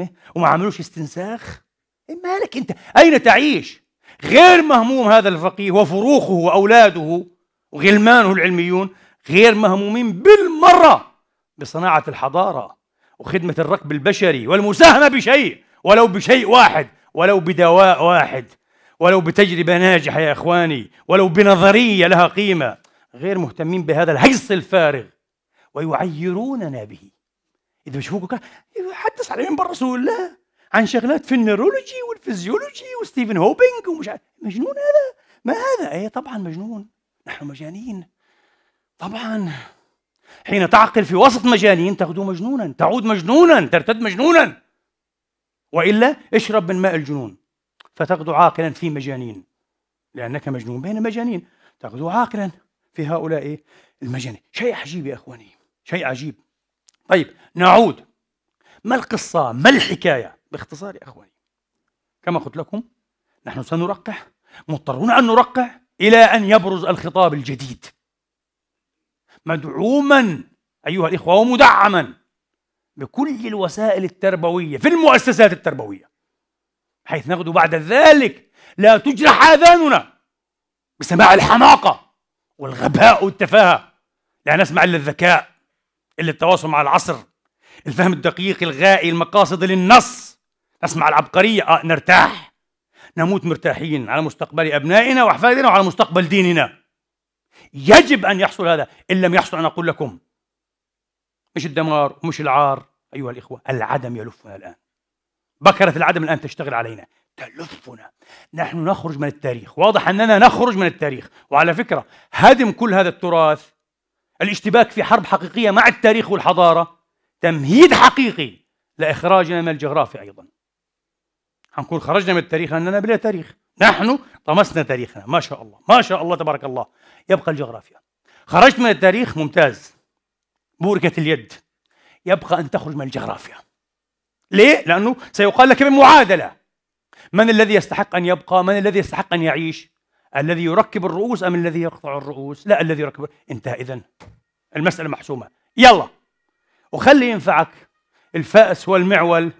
إيه؟ وما عملوش استنساخ إيه مالك انت اين تعيش غير مهموم هذا الفقيه وفروخه واولاده وغلمانه العلميون غير مهمومين بالمره بصناعه الحضاره وخدمه الركب البشري والمساهمه بشيء ولو بشيء واحد ولو بدواء واحد ولو بتجربه ناجحه يا اخواني ولو بنظريه لها قيمه غير مهتمين بهذا الهجص الفارغ ويعيروننا به اذا بشوفكم حدث على منبر رسول الله عن شغلات في النيرولوجي والفيزيولوجي وستيفن هوبينج ومش عارف مجنون هذا ما هذا ايه طبعا مجنون نحن مجانين طبعا حين تعقل في وسط مجانين تغدو مجنونا تعود مجنونا ترتد مجنونا والا اشرب من ماء الجنون فتغدو عاقلا في مجانين لانك مجنون بين مجانين تغدو عاقلا في هؤلاء المجانين شيء عجيب يا اخواني شيء عجيب طيب نعود ما القصة ما الحكاية باختصار يا أخواني كما قلت لكم نحن سنرقع مضطرون أن نرقع إلى أن يبرز الخطاب الجديد مدعوما أيها الإخوة ومدعما بكل الوسائل التربوية في المؤسسات التربوية حيث نغدو بعد ذلك لا تجرح آذاننا بسماع الحماقة والغباء والتفاهة لا نسمع إلا الذكاء إلا التواصل مع العصر الفهم الدقيق الغائي المقاصد للنص نسمع العبقرية آه نرتاح نموت مرتاحين على مستقبل أبنائنا وأحفادنا وعلى مستقبل ديننا يجب أن يحصل هذا إن لم يحصل أنا أقول لكم مش الدمار ومش العار أيها الإخوة العدم يلفنا الآن بكرة العدم الآن تشتغل علينا تلفنا نحن نخرج من التاريخ واضح أننا نخرج من التاريخ وعلى فكرة هدم كل هذا التراث الاشتباك في حرب حقيقية مع التاريخ والحضارة تمهيد حقيقي لإخراجنا من الجغرافيا أيضا حنقول خرجنا من التاريخ لأننا بلا تاريخ نحن طمسنا تاريخنا ما شاء الله ما شاء الله تبارك الله يبقى الجغرافيا خرجت من التاريخ ممتاز بوركة اليد يبقى أن تخرج من الجغرافيا ليه؟ لأنه سيقال لك بمعادلة من الذي يستحق أن يبقى؟ من الذي يستحق أن يعيش؟ الذي يركب الرؤوس أم الذي يقطع الرؤوس لا الذي يركب انتهى إذا المسألة محسومة يلا وخلي ينفعك الفأس والمعول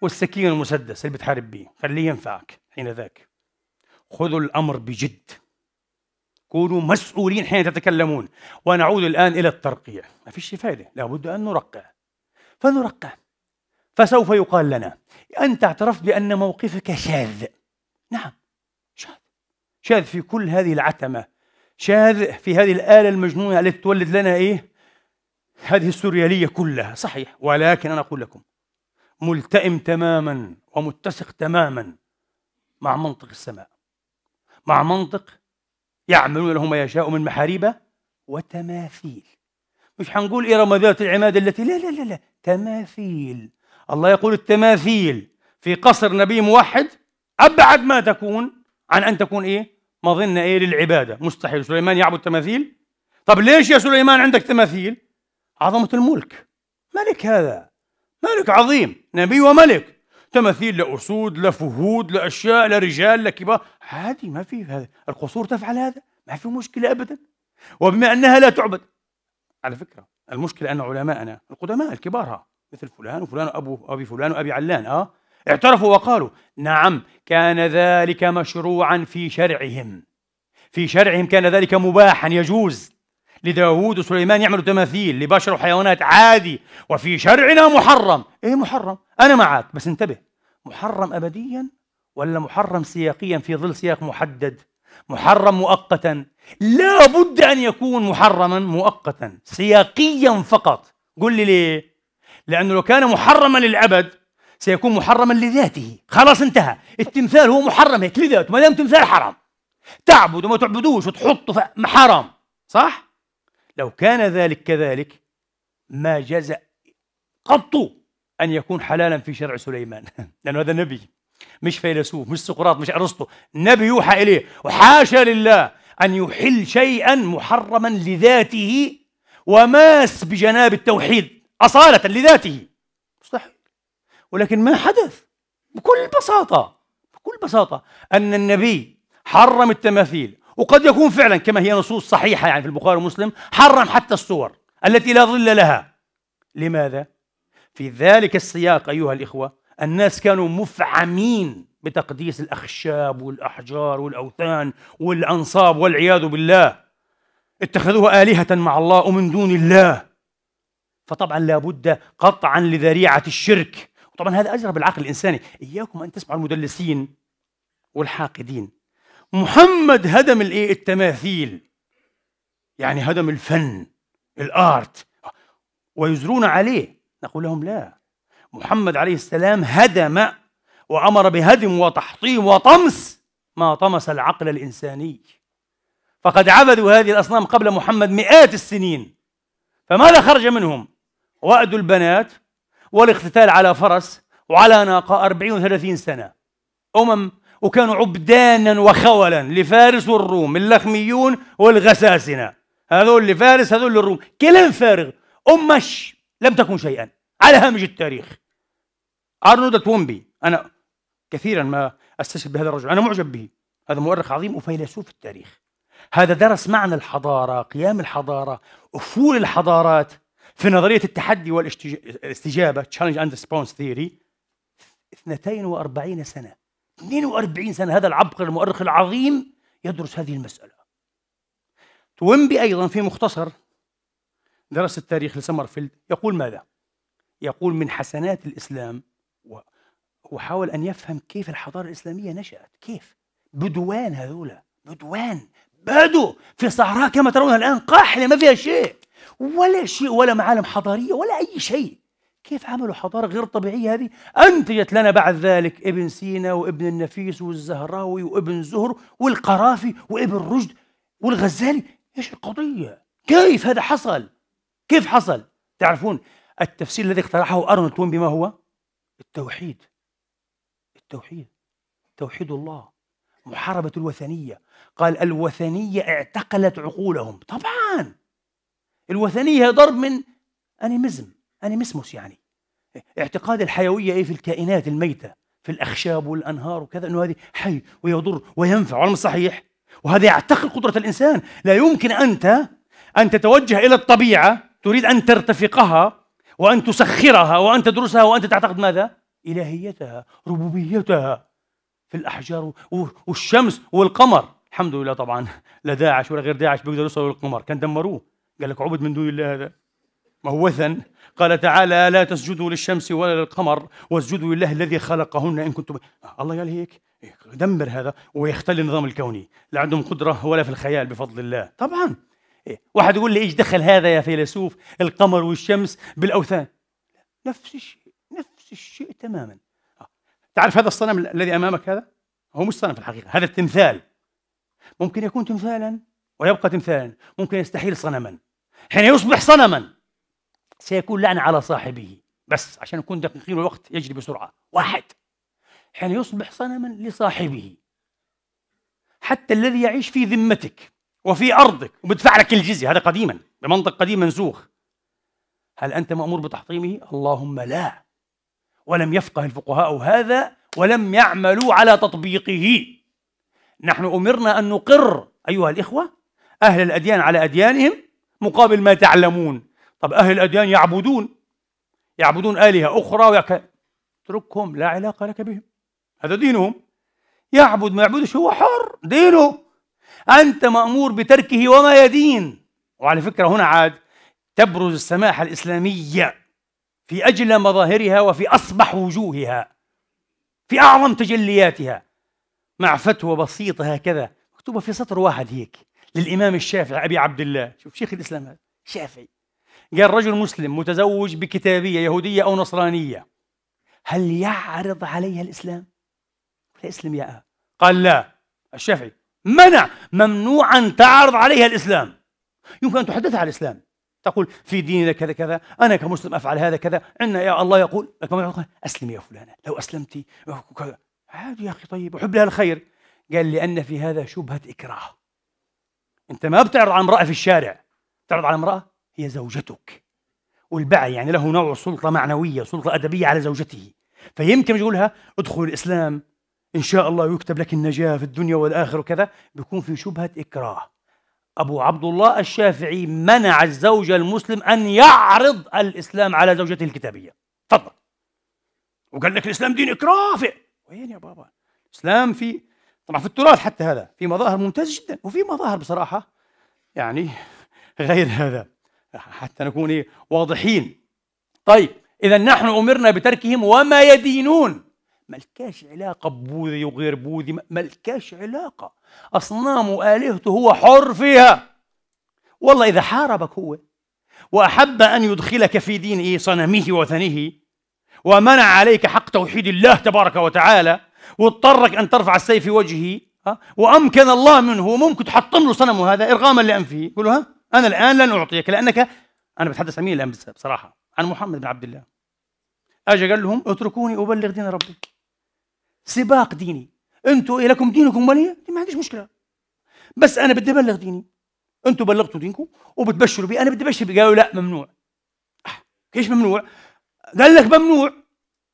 والسكين المسدس اللي بتحارب به خليه ينفعك حين ذاك خذوا الأمر بجد كونوا مسؤولين حين تتكلمون ونعود الآن إلى الترقيع ما فيش فائدة لابد أن نرقع فنرقع فسوف يقال لنا أنت اعترفت بأن موقفك شاذ نعم شاذ في كل هذه العتمة شاذ في هذه الآلة المجنونة التي تولد لنا إيه؟ هذه السوريالية كلها صحيح ولكن أنا أقول لكم ملتئم تماما ومتسق تماما مع منطق السماء مع منطق يعملون له ما يشاء من محاريب وتماثيل مش حنقول إرم إيه ذات العماد التي لا لا لا لا تماثيل الله يقول التماثيل في قصر نبي موحد أبعد ما تكون عن أن تكون إيه مظنة إيه للعبادة مستحيل سليمان يعبد تماثيل طب ليش يا سليمان عندك تماثيل عظمة الملك ملك هذا ملك عظيم نبي وملك تماثيل لأسود لفهود لأشياء لرجال لكبار عادي ما في هذا القصور تفعل هذا ما في مشكلة أبدا وبما أنها لا تعبد على فكرة المشكلة أن علماءنا القدماء الكبار مثل فلان وفلان وأبو أبي فلان وأبي علان آه اعترفوا وقالوا نعم كان ذلك مشروعا في شرعهم في شرعهم كان ذلك مباحا يجوز لداوود وسليمان يعملوا تماثيل لبشر وحيوانات عادي وفي شرعنا محرم ايه محرم انا معك بس انتبه محرم ابديا ولا محرم سياقيا في ظل سياق محدد محرم مؤقتا لا بد ان يكون محرما مؤقتا سياقيا فقط قل لي ليه لانه لو كان محرما للابد سيكون محرما لذاته خلاص انتهى التمثال هو محرم هيك لذاته ما دام تمثال حرام تعبد وما تعبدوش وتحطه في حرام صح لو كان ذلك كذلك ما جزأ قط أن يكون حلالا في شرع سليمان لأنه هذا نبي مش فيلسوف مش سقراط مش أرسطو نبي يوحى إليه وحاشا لله أن يحل شيئا محرما لذاته وماس بجناب التوحيد أصالة لذاته ولكن ما حدث بكل بساطة بكل بساطة أن النبي حرم التماثيل وقد يكون فعلا كما هي نصوص صحيحة يعني في البخاري ومسلم حرم حتى الصور التي لا ظل لها لماذا؟ في ذلك السياق أيها الإخوة الناس كانوا مفعمين بتقديس الأخشاب والأحجار والأوثان والأنصاب والعياذ بالله اتخذوها آلهة مع الله ومن دون الله فطبعا لابد قطعا لذريعة الشرك طبعا هذا أجرى بالعقل الإنساني إياكم أن تسمعوا المدلسين والحاقدين محمد هدم الايه التماثيل يعني هدم الفن الارت ويزرون عليه نقول لهم لا محمد عليه السلام هدم وامر بهدم وتحطيم وطمس ما طمس العقل الانساني فقد عبدوا هذه الاصنام قبل محمد مئات السنين فماذا خرج منهم وأدوا البنات والاقتتال على فرس وعلى ناقة 40 30 سنة أمم وكانوا عبدانا وخولا لفارس والروم اللخميون والغساسنة هذول لفارس هذول للروم كلام فارغ أمش أمم، لم تكن شيئا على هامش التاريخ أرنولد تومبي أنا كثيرا ما أستشهد بهذا الرجل أنا معجب به هذا مؤرخ عظيم وفيلسوف التاريخ هذا درس معنى الحضارة قيام الحضارة أفول الحضارات في نظرية التحدي والاستجابة تشالنج اند ريسبونس ثيوري 42 سنة 42 سنة هذا العبقري المؤرخ العظيم يدرس هذه المسألة توينبي أيضا في مختصر درس التاريخ لسمرفيلد يقول ماذا؟ يقول من حسنات الإسلام وحاول أن يفهم كيف الحضارة الإسلامية نشأت كيف؟ بدوان هذولا بدوان بادوا في صحراء كما ترونها الآن قاحلة ما فيها شيء ولا شيء ولا معالم حضارية ولا أي شيء كيف عملوا حضارة غير طبيعية هذه أنتجت لنا بعد ذلك ابن سينا وابن النفيس والزهراوي وابن زهر والقرافي وابن رشد والغزالي إيش القضية كيف هذا حصل كيف حصل تعرفون التفسير الذي اقترحه أرنولد وين بما هو التوحيد التوحيد توحيد الله محاربة الوثنية قال الوثنية اعتقلت عقولهم طبعا الوثنية ضرب من أنيمزم أنيمسموس يعني اعتقاد الحيوية إيه في الكائنات الميتة في الأخشاب والأنهار وكذا أنه هذه حي ويضر وينفع علم صحيح وهذا يعتقل قدرة الإنسان لا يمكن أنت أن تتوجه إلى الطبيعة تريد أن ترتفقها وأن تسخرها وأن تدرسها وأنت تعتقد ماذا؟ إلهيتها ربوبيتها في الأحجار والشمس والقمر الحمد لله طبعا لا داعش ولا غير داعش بيقدروا يوصلوا للقمر كان دمروه قال لك عبد من دون الله هذا ما هو وثن قال تعالى لا تسجدوا للشمس ولا للقمر واسجدوا لله الذي خلقهن إن كنتم الله قال هيك دمر هذا ويختل النظام الكوني لا عندهم قدرة ولا في الخيال بفضل الله طبعا إيه. واحد يقول لي ايش دخل هذا يا فيلسوف القمر والشمس بالأوثان نفس الشيء نفس الشيء تماما تعرف هذا الصنم الذي امامك هذا هو مش صنم في الحقيقه هذا التمثال ممكن يكون تمثالا ويبقى تمثالا ممكن يستحيل صنما حين يصبح صنما سيكون لعنه على صاحبه بس عشان نكون دقيقين الوقت يجري بسرعه واحد حين يصبح صنما لصاحبه حتى الذي يعيش في ذمتك وفي ارضك وبدفع لك الجزيه هذا قديما بمنطق قديم منسوخ هل انت مامور بتحطيمه اللهم لا ولم يفقه الفقهاء هذا ولم يعملوا على تطبيقه نحن أمرنا أن نقر أيها الإخوة أهل الأديان على أديانهم مقابل ما تعلمون طب أهل الأديان يعبدون يعبدون آلهة أخرى ويك... اتركهم لا علاقة لك بهم هذا دينهم يعبد ما يعبدش هو حر دينه أنت مأمور بتركه وما يدين وعلى فكرة هنا عاد تبرز السماحة الإسلامية في اجلى مظاهرها وفي اصبح وجوهها في اعظم تجلياتها مع فتوى بسيطه هكذا مكتوبه في سطر واحد هيك للامام الشافعي ابي عبد الله شوف شيخ الاسلام هذا شافعي قال رجل مسلم متزوج بكتابيه يهوديه او نصرانيه هل يعرض عليها الاسلام؟ لا اسلم يا أه. قال لا الشافعي منع ممنوعا تعرض عليها الاسلام يمكن ان تحدثها عن الاسلام تقول في ديننا كذا كذا أنا كمسلم أفعل هذا كذا عندنا يا الله يقول أسلم يا فلانة لو أسلمت كذا عادي يا أخي طيب أحب لها الخير قال لأن في هذا شبهة إكراه أنت ما بتعرض على امرأة في الشارع تعرض على امرأة هي زوجتك والبعي يعني له نوع سلطة معنوية سلطة أدبية على زوجته فيمكن يقول لها ادخل الإسلام إن شاء الله يكتب لك النجاة في الدنيا والآخرة وكذا بيكون في شبهة إكراه أبو عبد الله الشافعي منع الزوج المسلم أن يعرض الإسلام على زوجته الكتابية تفضل وقال لك الإسلام دين إكرافي وين يا بابا الإسلام في طبعا في التراث حتى هذا في مظاهر ممتازة جدا وفي مظاهر بصراحة يعني غير هذا حتى نكون إيه، واضحين طيب إذا نحن أمرنا بتركهم وما يدينون ملكاش علاقة ببوذي وغير بوذي ملكاش علاقة أصنام وآلهته هو حر فيها والله إذا حاربك هو وأحب أن يدخلك في دين إيه صنمه وثنه ومنع عليك حق توحيد الله تبارك وتعالى واضطرك أن ترفع السيف في وجهه وأمكن الله منه ممكن تحطم له صنمه هذا إرغاما لأنفه يقول له ها أنا الآن لن أعطيك لأنك أنا بتحدث عن مين الآن بصراحة عن محمد بن عبد الله اجى قال لهم اتركوني أبلغ دين ربي سباق ديني انتم إيه لكم دينكم ولي ما عنديش مشكله بس انا بدي ابلغ ديني انتم بلغتوا دينكم وبتبشروا بي انا بدي ابشر قالوا لا ممنوع ايش ممنوع قال لك ممنوع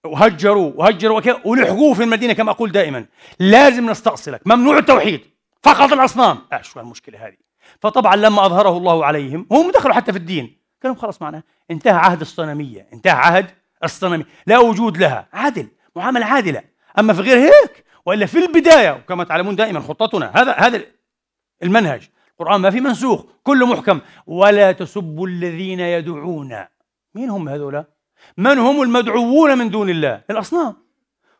وهجروا وهجروا ولحقوه في المدينه كما اقول دائما لازم نستأصلك ممنوع التوحيد فقط الاصنام آه شو المشكله هذه فطبعا لما اظهره الله عليهم هم دخلوا حتى في الدين كانوا خلاص معنا انتهى عهد الصنميه انتهى عهد الصنميه لا وجود لها عدل معامله عادله اما في غير هيك والا في البدايه وكما تعلمون دائما خطتنا هذا هذا المنهج القران ما في منسوخ كله محكم ولا تسبوا الذين يدعون مين هم هذولا من هم المدعوون من دون الله الاصنام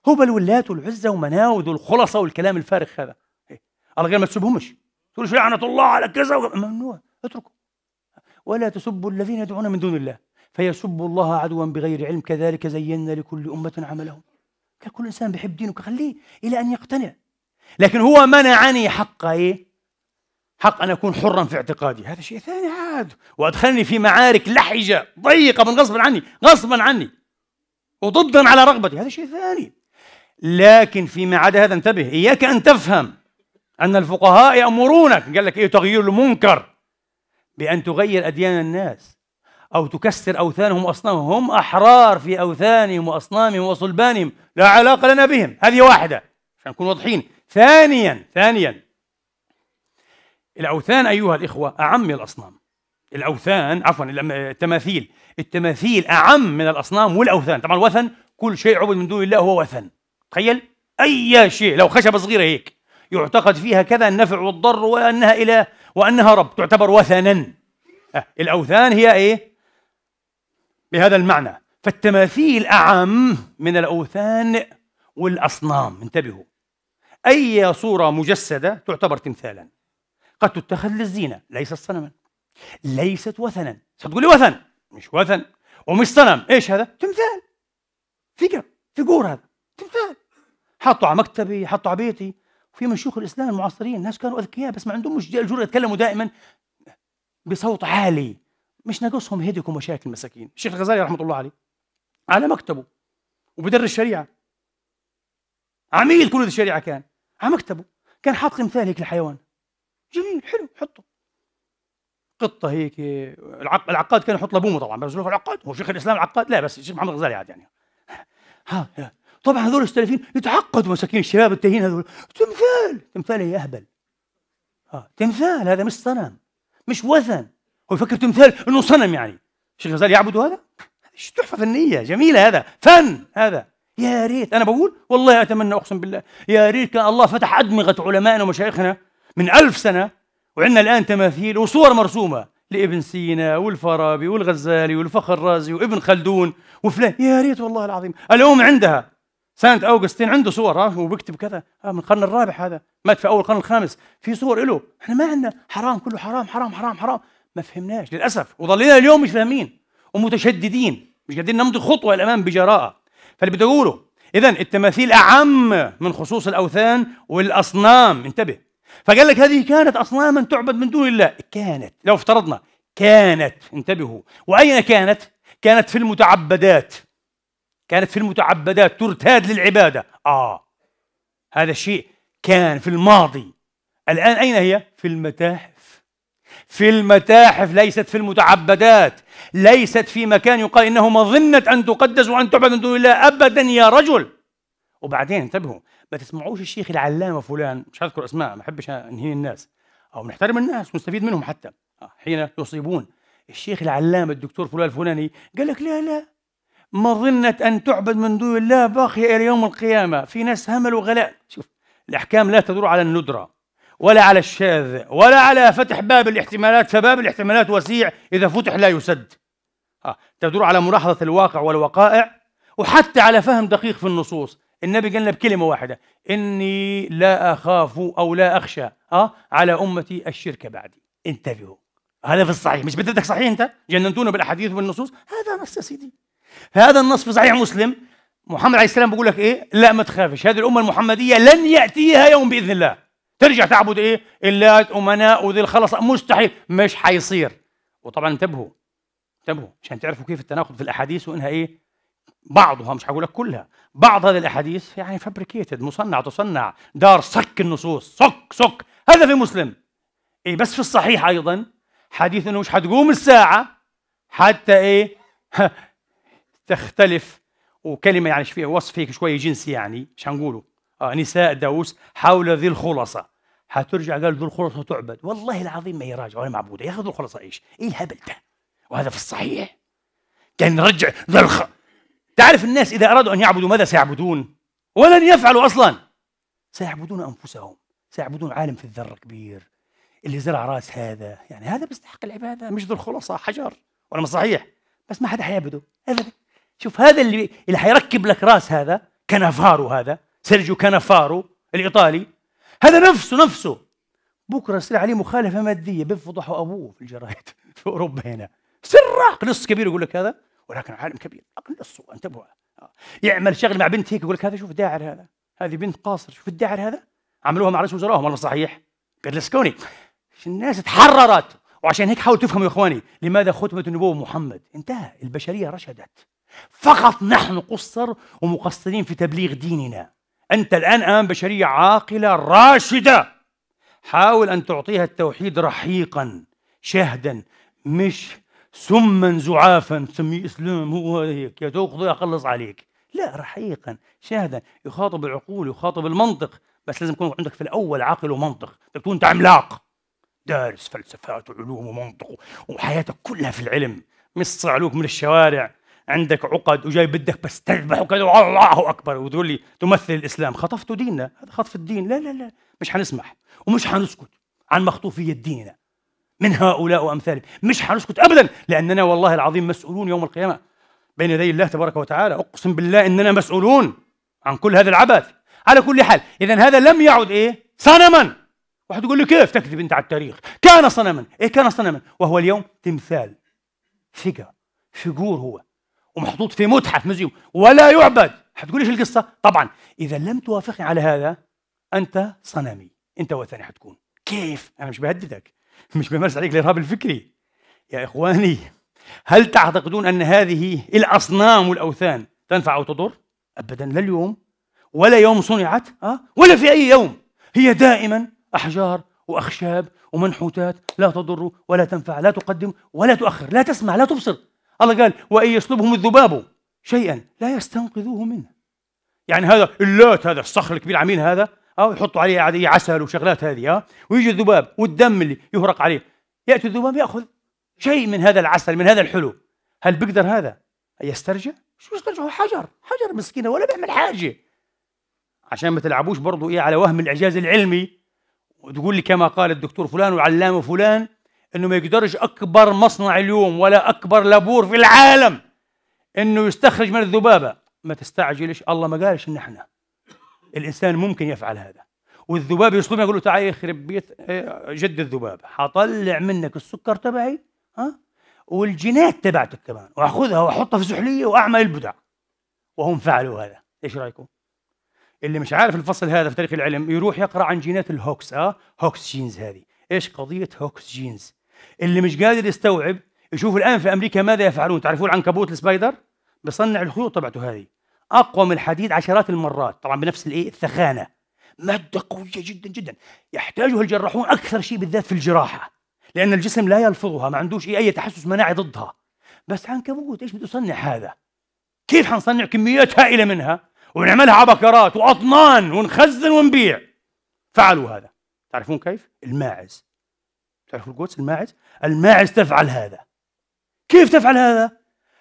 هبل واللات العزة ومناوذ الخلصة والكلام الفارغ هذا إيه. على غير ما تسبهمش تقول شو لعنه الله على كذا ممنوع اتركوا ولا تسبوا الذين يدعون من دون الله فيسبوا الله عدوا بغير علم كذلك زينا لكل امه عملهم كل انسان بيحب دينه خليه الى ان يقتنع لكن هو منعني حق ايه؟ حق ان اكون حرا في اعتقادي هذا شيء ثاني عاد وادخلني في معارك لحجه ضيقه من غصبا عني غصبا عني وضدا على رغبتي هذا شيء ثاني لكن فيما عدا هذا انتبه اياك ان تفهم ان الفقهاء يامرونك قال لك ايه تغيير المنكر بان تغير اديان الناس أو تكسر أوثانهم وأصنامهم هم أحرار في أوثانهم وأصنامهم وصلبانهم لا علاقة لنا بهم هذه واحدة عشان نكون واضحين ثانيا ثانيا الأوثان أيها الإخوة أعم من الأصنام الأوثان عفوا التماثيل التماثيل أعم من الأصنام والأوثان طبعا الوثن كل شيء عبد من دون الله هو وثن تخيل أي شيء لو خشبة صغيرة هيك يعتقد فيها كذا النفع والضر وأنها إله وأنها رب تعتبر وثنا أه، الأوثان هي إيه؟ بهذا المعنى فالتماثيل أعم من الأوثان والأصنام انتبهوا أي صورة مجسدة تعتبر تمثالا قد تتخذ للزينة ليست صنما ليست وثنا لي وثن مش وثن ومش صنم ايش هذا؟ تمثال فكر فيجور هذا تمثال حطوا على مكتبي حطوا على بيتي وفي من شيوخ الاسلام المعاصرين الناس كانوا اذكياء بس ما عندهم مش الجرأه يتكلموا دائما بصوت عالي مش ناقصهم هديكم ومشاكل المساكين الشيخ الغزالي رحمه الله عليه على مكتبه وبدرس شريعه عميل كل الشريعه كان على مكتبه كان حاط مثال هيك الحيوان جميل حلو حطه قطه هيك العق... العقاد كان يحط لابومه طبعا بس العقاد هو شيخ الاسلام العقاد لا بس الشيخ محمد الغزالي عاد يعني ها طبعا هذول السلفيين يتعقدوا مساكين الشباب التاهين هذول تمثال تمثال يا اهبل ها تمثال هذا مش صنم مش وثن هو يفكر تمثال انه صنم يعني الشيخ غزال يعبد هذا ايش تحفه فنيه جميله هذا فن هذا يا ريت انا بقول والله اتمنى اقسم بالله يا ريت كان الله فتح ادمغه علمائنا ومشايخنا من ألف سنه وعندنا الان تماثيل وصور مرسومه لابن سينا والفارابي والغزالي والفخر الرازي وابن خلدون وفلان يا ريت والله العظيم اليوم عندها سانت اوغستين عنده صور ها وبكتب كذا من القرن الرابع هذا مات في اول القرن الخامس في صور له احنا ما عندنا حرام كله حرام حرام حرام حرام ما فهمناش للاسف وضلينا اليوم مش فاهمين ومتشددين مش قادرين نمضي خطوه الامام بجراءه فاللي بتقوله اذا التماثيل اعم من خصوص الاوثان والاصنام انتبه فقال لك هذه كانت اصناما تعبد من دون الله كانت لو افترضنا كانت انتبهوا واين كانت كانت في المتعبدات كانت في المتعبدات ترتاد للعباده اه هذا الشيء كان في الماضي الان اين هي في المتاحف في المتاحف ليست في المتعبدات ليست في مكان يقال إنه مظنة أن تقدس وأن تعبد من دون الله أبدا يا رجل وبعدين انتبهوا ما تسمعوش الشيخ العلامة فلان مش هذكر أسماء ما بحبش أنهي الناس أو نحترم الناس ونستفيد منهم حتى آه، حين يصيبون الشيخ العلامة الدكتور فلان الفلاني قال لك لا لا مظنة أن تعبد من دون الله باقية إلى يوم القيامة في ناس همل وغلاء شوف الأحكام لا تدور على الندرة ولا على الشاذ ولا على فتح باب الاحتمالات فباب الاحتمالات وسيع إذا فتح لا يسد آه. تدور على ملاحظة الواقع والوقائع وحتى على فهم دقيق في النصوص النبي قال لنا بكلمة واحدة إني لا أخاف أو لا أخشى آه على أمتي الشرك بعدي انتبهوا هذا في الصحيح مش بدك صحيح أنت جننتونا بالأحاديث والنصوص هذا نص يا سيدي هذا النص في صحيح مسلم محمد عليه السلام بيقول لك إيه لا ما تخافش هذه الأمة المحمدية لن يأتيها يوم بإذن الله ترجع تعبد ايه اللات امناء وذي الخلص مستحيل مش حيصير وطبعا انتبهوا انتبهوا عشان تعرفوا كيف التناقض في الاحاديث وانها ايه بعضها مش هقول لك كلها بعض هذه الاحاديث يعني فابريكيتد مصنع تصنع دار صك النصوص صك صك هذا في مسلم ايه بس في الصحيح ايضا حديث انه مش حتقوم الساعه حتى ايه تختلف وكلمه يعني فيها وصف هيك شويه جنسي يعني مش هنقوله آه، نساء داوس حول ذي الخلصة حترجع قال ذو الخلصة تعبد والله العظيم ما هي راجعة ولا معبودة يا أخي ذو الخلصة إيش إيه الهبل ده وهذا في الصحيح كان رجع ذا الخ... تعرف الناس إذا أرادوا أن يعبدوا ماذا سيعبدون ولن يفعلوا أصلا سيعبدون أنفسهم سيعبدون عالم في الذرة كبير اللي زرع راس هذا يعني هذا بيستحق العبادة مش ذو الخلصة حجر ولا مش صحيح بس ما حدا حيعبده أبدا شوف هذا اللي اللي حيركب لك راس هذا كنفاره هذا سيرجيو كانافارو الايطالي هذا نفسه نفسه بكره يصير عليه مخالفه ماديه بيفضحوا ابوه في الجرايد في اوروبا هنا سراق نص كبير يقول لك هذا ولكن عالم كبير نص انتبهوا يعمل شغل مع بنت هيك يقول لك هذا شوف الداعر هذا هذه بنت قاصر شوف الداعر هذا عملوها مع رئيس وزرائهم والله صحيح بيرلسكوني الناس تحررت وعشان هيك حاولوا تفهموا يا اخواني لماذا ختمت النبوه محمد انتهى البشريه رشدت فقط نحن قصر ومقصرين في تبليغ ديننا أنت الآن أمام بشرية عاقلة راشدة حاول أن تعطيها التوحيد رحيقا شهدا مش سما زعافا تسميه إسلام هو هيك يا تأخذه أخلص عليك لا رحيقا شهدا يخاطب العقول يخاطب المنطق بس لازم يكون عندك في الأول عقل ومنطق تكون أنت عملاق دارس فلسفات وعلوم ومنطق وحياتك كلها في العلم مش صعلوك من الشوارع عندك عقد وجاي بدك بس تذبح وكذا الله اكبر وتقول لي تمثل الاسلام خطفتوا ديننا هذا خطف الدين لا لا لا مش حنسمح ومش حنسكت عن مخطوفيه ديننا من هؤلاء وامثالهم مش حنسكت ابدا لاننا والله العظيم مسؤولون يوم القيامه بين يدي الله تبارك وتعالى اقسم بالله اننا مسؤولون عن كل هذا العبث على كل حال اذا هذا لم يعد ايه صنما واحد يقول لي كيف تكذب انت على التاريخ كان صنما ايه كان صنما وهو اليوم تمثال فيجر فيجور هو ومحطوط في متحف مزيو ولا يعبد حتقوليش القصة طبعا إذا لم توافقني على هذا أنت صنمي أنت وثني حتكون كيف أنا مش بهددك مش بمارس عليك الإرهاب الفكري يا إخواني هل تعتقدون أن هذه الأصنام والأوثان تنفع أو تضر أبدا لا اليوم ولا يوم صنعت أه؟ ولا في أي يوم هي دائما أحجار وأخشاب ومنحوتات لا تضر ولا تنفع لا تقدم ولا تؤخر لا تسمع لا تبصر الله قال وإن يسلبهم الذباب شيئا لا يستنقذوه منه يعني هذا اللات هذا الصخر الكبير عميل هذا أو آه، يحطوا عليه عسل وشغلات هذه ها آه، ويجي الذباب والدم اللي يهرق عليه يأتي الذباب يأخذ شيء من هذا العسل من هذا الحلو هل بيقدر هذا يسترجع؟ شو يسترجع هو حجر حجر مسكينة ولا بيعمل حاجة عشان ما تلعبوش برضو إيه على وهم الإعجاز العلمي وتقول لي كما قال الدكتور فلان والعلامة فلان انه ما يقدرش اكبر مصنع اليوم ولا اكبر لابور في العالم انه يستخرج من الذبابه ما تستعجلش الله ما قالش ان احنا الانسان ممكن يفعل هذا والذباب يصلبنا يقول له تعال يخرب بيت آه، جد الذباب حطلع منك السكر تبعي ها والجينات تبعتك كمان واخذها واحطها في سحليه واعمل البدع وهم فعلوا هذا ايش رايكم اللي مش عارف الفصل هذا في تاريخ العلم يروح يقرا عن جينات الهوكس اه هوكس جينز هذه ايش قضيه هوكس جينز اللي مش قادر يستوعب يشوف الان في امريكا ماذا يفعلون تعرفون العنكبوت السبايدر بصنع الخيوط تبعته هذه اقوى من الحديد عشرات المرات طبعا بنفس الايه الثخانه ماده قويه جدا جدا يحتاجها الجراحون اكثر شيء بالذات في الجراحه لان الجسم لا يلفظها ما عندوش اي تحسس مناعي ضدها بس عنكبوت ايش بده يصنع هذا كيف حنصنع كميات هائله منها ونعملها عبكرات واطنان ونخزن ونبيع فعلوا هذا تعرفون كيف الماعز تعرف القدس الماعز الماعز تفعل هذا كيف تفعل هذا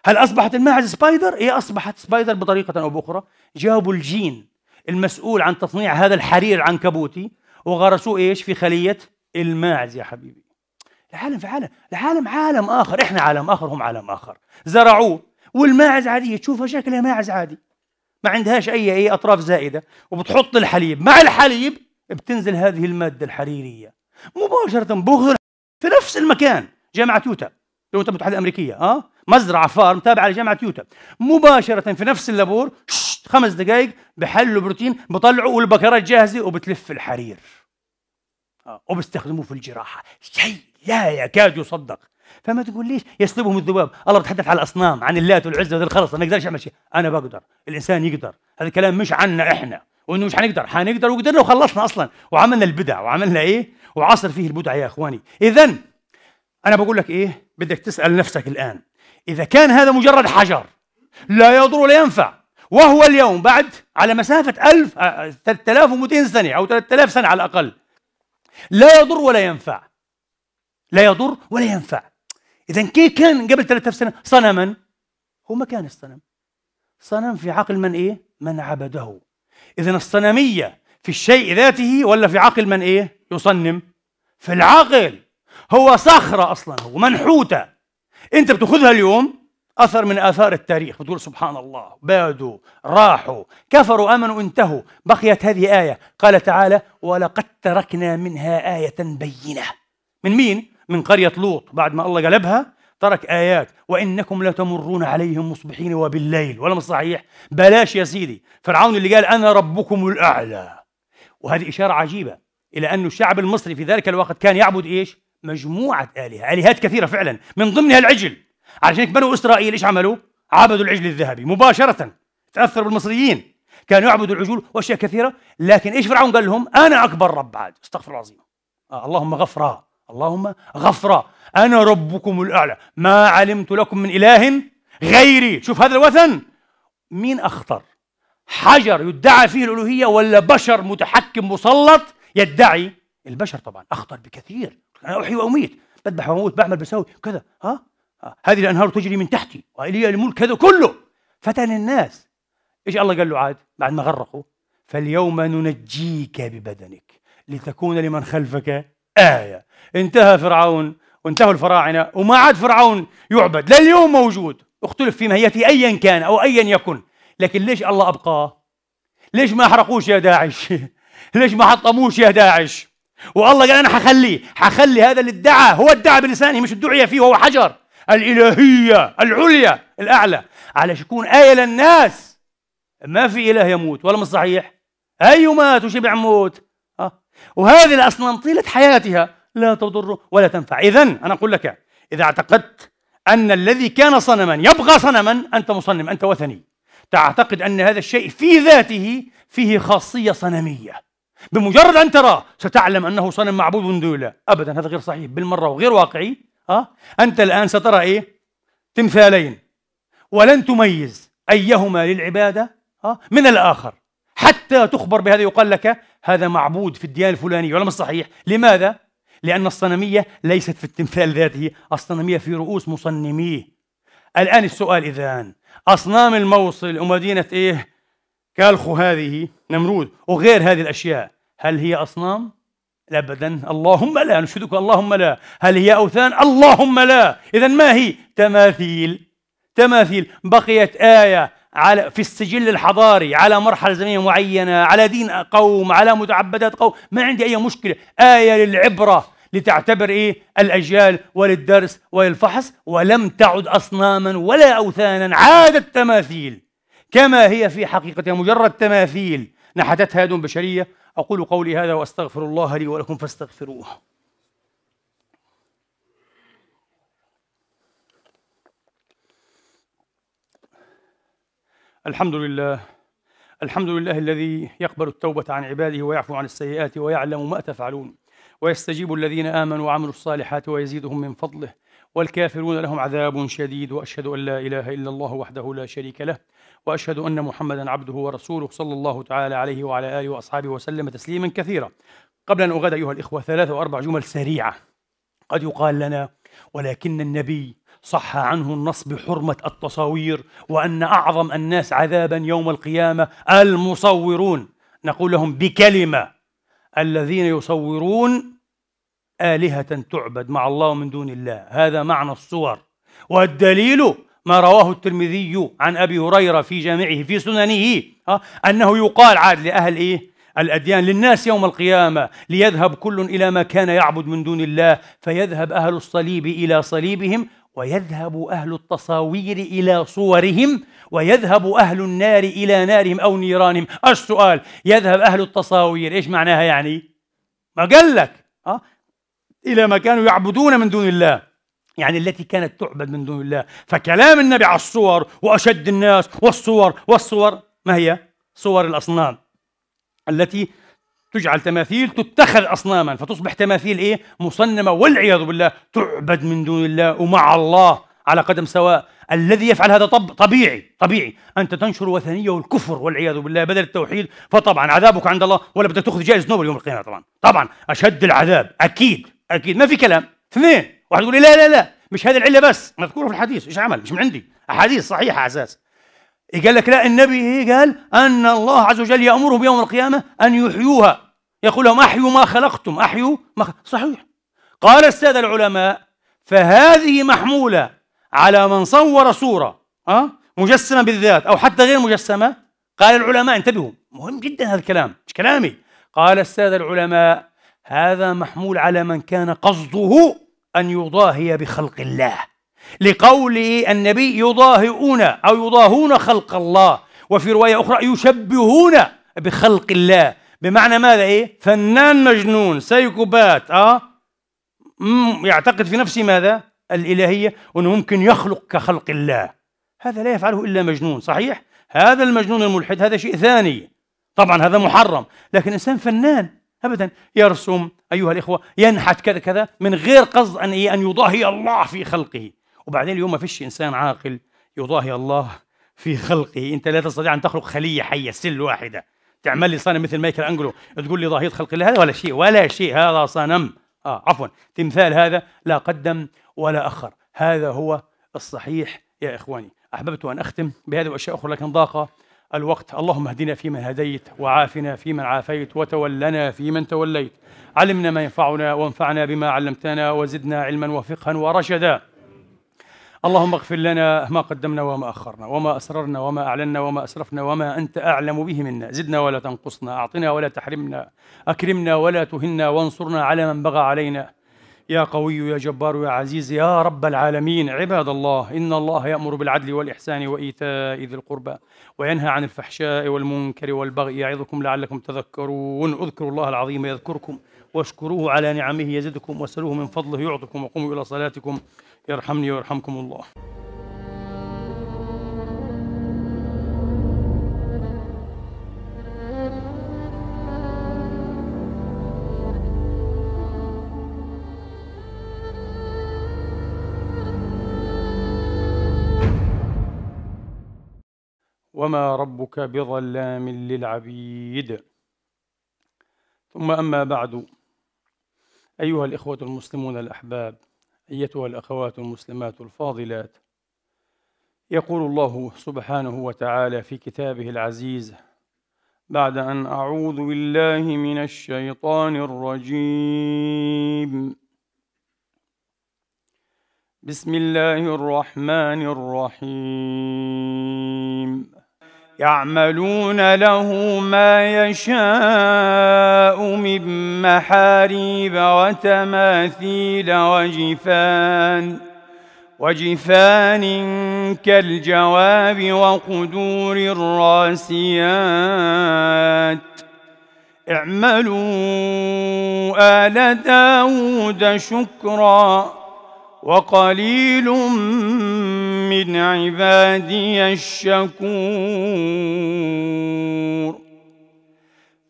هل اصبحت الماعز سبايدر هي إيه اصبحت سبايدر بطريقه او باخرى جابوا الجين المسؤول عن تصنيع هذا الحرير العنكبوتي وغرسوه ايش في خليه الماعز يا حبيبي العالم في عالم العالم عالم اخر احنا عالم اخر هم عالم اخر زرعوه والماعز عاديه تشوفها شكلها ماعز عادي ما عندهاش اي اي اطراف زائده وبتحط الحليب مع الحليب بتنزل هذه الماده الحريريه مباشره بغض في نفس المكان جامعه يوتا الولايات المتحده الامريكيه اه مزرعه فارم تابعه لجامعه يوتا مباشره في نفس اللابور خمس دقائق بحلوا بروتين بطلعوا والبكرات جاهزه وبتلف الحرير آه. وبيستخدموه في الجراحه شيء لا يكاد يصدق فما تقول ليش يسلبهم الذباب الله بتحدث على الاصنام عن اللات والعزه وذي ما يقدرش اعمل شيء انا بقدر الانسان يقدر هذا الكلام مش عنا احنا وانه مش حنقدر حنقدر وقدرنا وخلصنا اصلا وعملنا البدع وعملنا ايه وعصر فيه البدع يا اخواني اذا انا بقول لك ايه بدك تسال نفسك الان اذا كان هذا مجرد حجر لا يضر ولا ينفع وهو اليوم بعد على مسافة ألف 3200 آه، آه، سنة أو 3000 سنة على الأقل لا يضر ولا ينفع لا يضر ولا ينفع إذا كيف كان قبل 3000 سنة صنما هو ما كان الصنم صنم في عقل من إيه؟ من عبده إذا الصنمية في الشيء ذاته ولا في عقل من إيه؟ يصنم في العقل هو صخرة أصلا هو منحوتة أنت بتاخذها اليوم أثر من آثار التاريخ بتقول سبحان الله بادوا راحوا كفروا آمنوا انتهوا بقيت هذه آية قال تعالى ولقد تركنا منها آية بينة من مين؟ من قرية لوط بعد ما الله قلبها ترك آيات وإنكم لتمرون عليهم مصبحين وبالليل ولا مش صحيح بلاش يا سيدي فرعون اللي قال أنا ربكم الأعلى وهذه إشارة عجيبة إلى أن الشعب المصري في ذلك الوقت كان يعبد إيش مجموعة آلهة آلهات كثيرة فعلا من ضمنها العجل علشان بنو إسرائيل إيش عملوا عبدوا العجل الذهبي مباشرة تأثر بالمصريين كانوا يعبدوا العجول واشياء كثيره لكن ايش فرعون قال لهم انا اكبر رب عاد استغفر العظيم آه اللهم غفرا اللهم غفرا أنا ربكم الأعلى ما علمت لكم من إله غيري شوف هذا الوثن مين أخطر حجر يدعى فيه الألوهية ولا بشر متحكم مسلط يدعي البشر طبعا أخطر بكثير أنا أحيي وأميت بذبح وأموت بعمل بسوي كذا ها آه. هذه الأنهار تجري من تحتي وإلي الملك هذا كله فتن الناس إيش الله قال له عاد بعد ما غرقوا فاليوم ننجيك ببدنك لتكون لمن خلفك آية انتهى فرعون وانتهوا الفراعنة وما عاد فرعون يعبد لليوم موجود اختلف في ماهيته أيا كان أو أيا يكن لكن ليش الله أبقاه ليش ما حرقوش يا داعش ليش ما حطموش يا داعش والله قال أنا حخليه حخلي هذا اللي ادعى هو ادعى بلسانه مش الدعية فيه هو حجر الإلهية العليا الأعلى على يكون آية للناس ما في إله يموت ولا مش صحيح أي مات وشبع موت أه؟ وهذه الأصنام طيلة حياتها لا تضر ولا تنفع إذا أنا أقول لك إذا اعتقدت أن الذي كان صنما يبقى صنما أنت مصنم أنت وثني تعتقد أن هذا الشيء في ذاته فيه خاصية صنمية بمجرد أن تراه ستعلم أنه صنم معبود من دون الله أبدا هذا غير صحيح بالمرة وغير واقعي أه؟ أنت الآن سترى إيه؟ تمثالين ولن تميز أيهما للعبادة أه؟ من الآخر حتى تخبر بهذا يقال لك هذا معبود في الديانة الفلانية ولم الصحيح لماذا؟ لأن الصنمية ليست في التمثال ذاته الصنمية في رؤوس مصنميه الآن السؤال إذا أصنام الموصل ومدينة إيه كالخو هذه نمرود وغير هذه الأشياء هل هي أصنام؟ أبدا اللهم لا نشهدك اللهم لا هل هي أوثان؟ اللهم لا إذا ما هي؟ تماثيل تماثيل بقيت آية على في السجل الحضاري على مرحلة زمنية معينة على دين قوم على متعبدات قوم ما عندي أي مشكلة آية للعبرة لتعتبر إيه الأجيال وللدرس وللفحص ولم تعد أصناما ولا أوثانا عادت تماثيل كما هي في حقيقتها مجرد تماثيل نحتتها يد بشرية أقول قولي هذا وأستغفر الله لي ولكم فاستغفروه الحمد لله الحمد لله الذي يقبل التوبة عن عباده ويعفو عن السيئات ويعلم ما تفعلون ويستجيب الذين آمنوا وعملوا الصالحات ويزيدهم من فضله والكافرون لهم عذاب شديد وأشهد أن لا إله إلا الله وحده لا شريك له وأشهد أن محمدا عبده ورسوله صلى الله تعالى عليه وعلى آله وأصحابه وسلم تسليما كثيرا قبل أن أغادر أيها الإخوة ثلاثة وأربع جمل سريعة قد يقال لنا ولكن النبي صح عنه النص بحرمة التصاوير وأن أعظم الناس عذابا يوم القيامة المصورون نقول لهم بكلمة الذين يصورون آلهة تعبد مع الله من دون الله هذا معنى الصور والدليل ما رواه الترمذي عن أبي هريرة في جامعه في سننه آه، أنه يقال عاد لأهل إيه الأديان للناس يوم القيامة ليذهب كل إلى ما كان يعبد من دون الله فيذهب أهل الصليب إلى صليبهم ويذهب أهل التصاوير إلى صورهم ويذهب أهل النار إلى نارهم أو نيرانهم السؤال يذهب أهل التصاوير إيش معناها يعني؟ ما قال لك أه؟ إلى ما كانوا يعبدون من دون الله يعني التي كانت تعبد من دون الله فكلام النبي على الصور وأشد الناس والصور والصور ما هي؟ صور الأصنام التي تجعل تماثيل تتخذ أصناما فتصبح تماثيل إيه مصنمة والعياذ بالله تعبد من دون الله ومع الله على قدم سواء الذي يفعل هذا طب طبيعي طبيعي أنت تنشر وثنية والكفر والعياذ بالله بدل التوحيد فطبعا عذابك عند الله ولا بدك تأخذ جائزة نوبل يوم القيامة طبعا طبعا أشد العذاب أكيد أكيد ما في كلام اثنين واحد يقول لي لا لا لا مش هذه العلة بس مذكورة في الحديث ايش عمل مش من عندي أحاديث صحيحة على أساس قال لك لا النبي إيه قال أن الله عز وجل يأمرهم يوم القيامة أن يحيوها يقول لهم أحيوا ما خلقتم أحيوا ما خلقتم. صحيح قال السادة العلماء فهذه محمولة على من صور صورة أه؟ مجسمة بالذات أو حتى غير مجسمة قال العلماء انتبهوا مهم جدا هذا الكلام مش كلامي قال السادة العلماء هذا محمول على من كان قصده أن يضاهي بخلق الله لقول النبي يضاهئون أو يضاهون خلق الله وفي رواية أخرى يشبهون بخلق الله بمعنى ماذا إيه؟ فنان مجنون سايكوبات آه يعتقد في نفسه ماذا؟ الإلهية وأنه ممكن يخلق كخلق الله هذا لا يفعله إلا مجنون صحيح؟ هذا المجنون الملحد هذا شيء ثاني طبعا هذا محرم لكن إنسان فنان أبدا يرسم أيها الإخوة ينحت كذا كذا من غير قصد أن إيه؟ أن يضاهي الله في خلقه وبعدين اليوم ما فيش انسان عاقل يضاهي الله في خلقه انت لا تستطيع ان تخلق خليه حيه سل واحده تعمل لي صنم مثل مايكل انجلو تقول لي ضاهيه خلق الله هذا ولا شيء ولا شيء هذا صنم اه عفوا تمثال هذا لا قدم ولا اخر هذا هو الصحيح يا اخواني احببت ان اختم بهذه واشياء اخرى لكن ضاق الوقت اللهم اهدنا فيمن هديت وعافنا فيمن عافيت وتولنا فيمن توليت علمنا ما ينفعنا وانفعنا بما علمتنا وزدنا علما وفقها ورشدا اللهم اغفر لنا ما قدمنا وما أخرنا وما أسررنا وما أعلنا وما أسرفنا وما أنت أعلم به منا زدنا ولا تنقصنا أعطنا ولا تحرمنا أكرمنا ولا تهنا وانصرنا على من بغى علينا يا قوي يا جبار يا عزيز يا رب العالمين عباد الله إن الله يأمر بالعدل والإحسان وإيتاء ذي القربى وينهى عن الفحشاء والمنكر والبغي يعظكم لعلكم تذكرون اذكروا الله العظيم يذكركم واشكروه على نعمه يزدكم واسألوه من فضله يعطكم وقوموا إلى صلاتكم يرحمني ويرحمكم الله وما ربك بظلام للعبيد ثم أما بعد أيها الإخوة المسلمون الأحباب أيتها الأخوات المسلمات الفاضلات يقول الله سبحانه وتعالى في كتابه العزيز بعد أن أعوذ بالله من الشيطان الرجيم بسم الله الرحمن الرحيم يعملون له ما يشاء من محاريب وتماثيل وجفان وجفان كالجواب وقدور الراسيات اعملوا آل داود شكرا وقليل من عبادي الشكور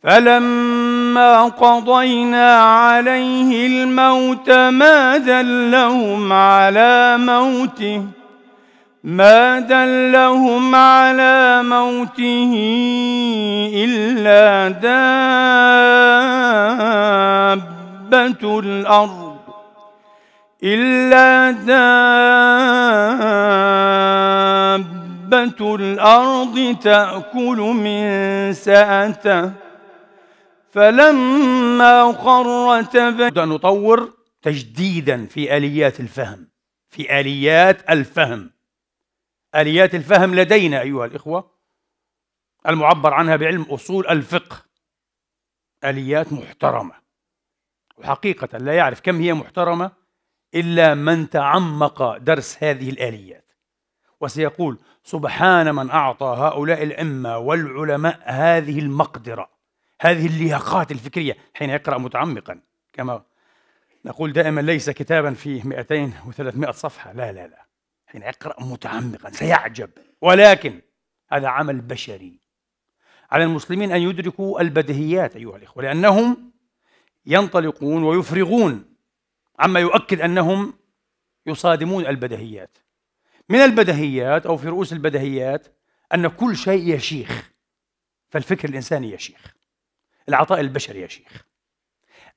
فلما قضينا عليه الموت ما دلهم على موته ما دلهم على موته إلا دابة الأرض إلا دابة الأرض تأكل من سأته فلما خر تبين أن نطور تجديدا في آليات الفهم في آليات الفهم آليات الفهم لدينا أيها الإخوة المعبر عنها بعلم أصول الفقه آليات محترمة وحقيقة لا يعرف كم هي محترمة إلا من تعمق درس هذه الآليات وسيقول سبحان من أعطى هؤلاء الأئمة والعلماء هذه المقدرة هذه اللياقات الفكرية حين يقرأ متعمقا كما نقول دائما ليس كتابا فيه 200 و300 صفحة لا لا لا حين يقرأ متعمقا سيعجب ولكن هذا عمل بشري على المسلمين أن يدركوا البديهيات أيها الإخوة لأنهم ينطلقون ويفرغون عما يؤكد انهم يصادمون البدهيات من البدهيات او في رؤوس البدهيات ان كل شيء يشيخ فالفكر الانساني يشيخ العطاء البشري يشيخ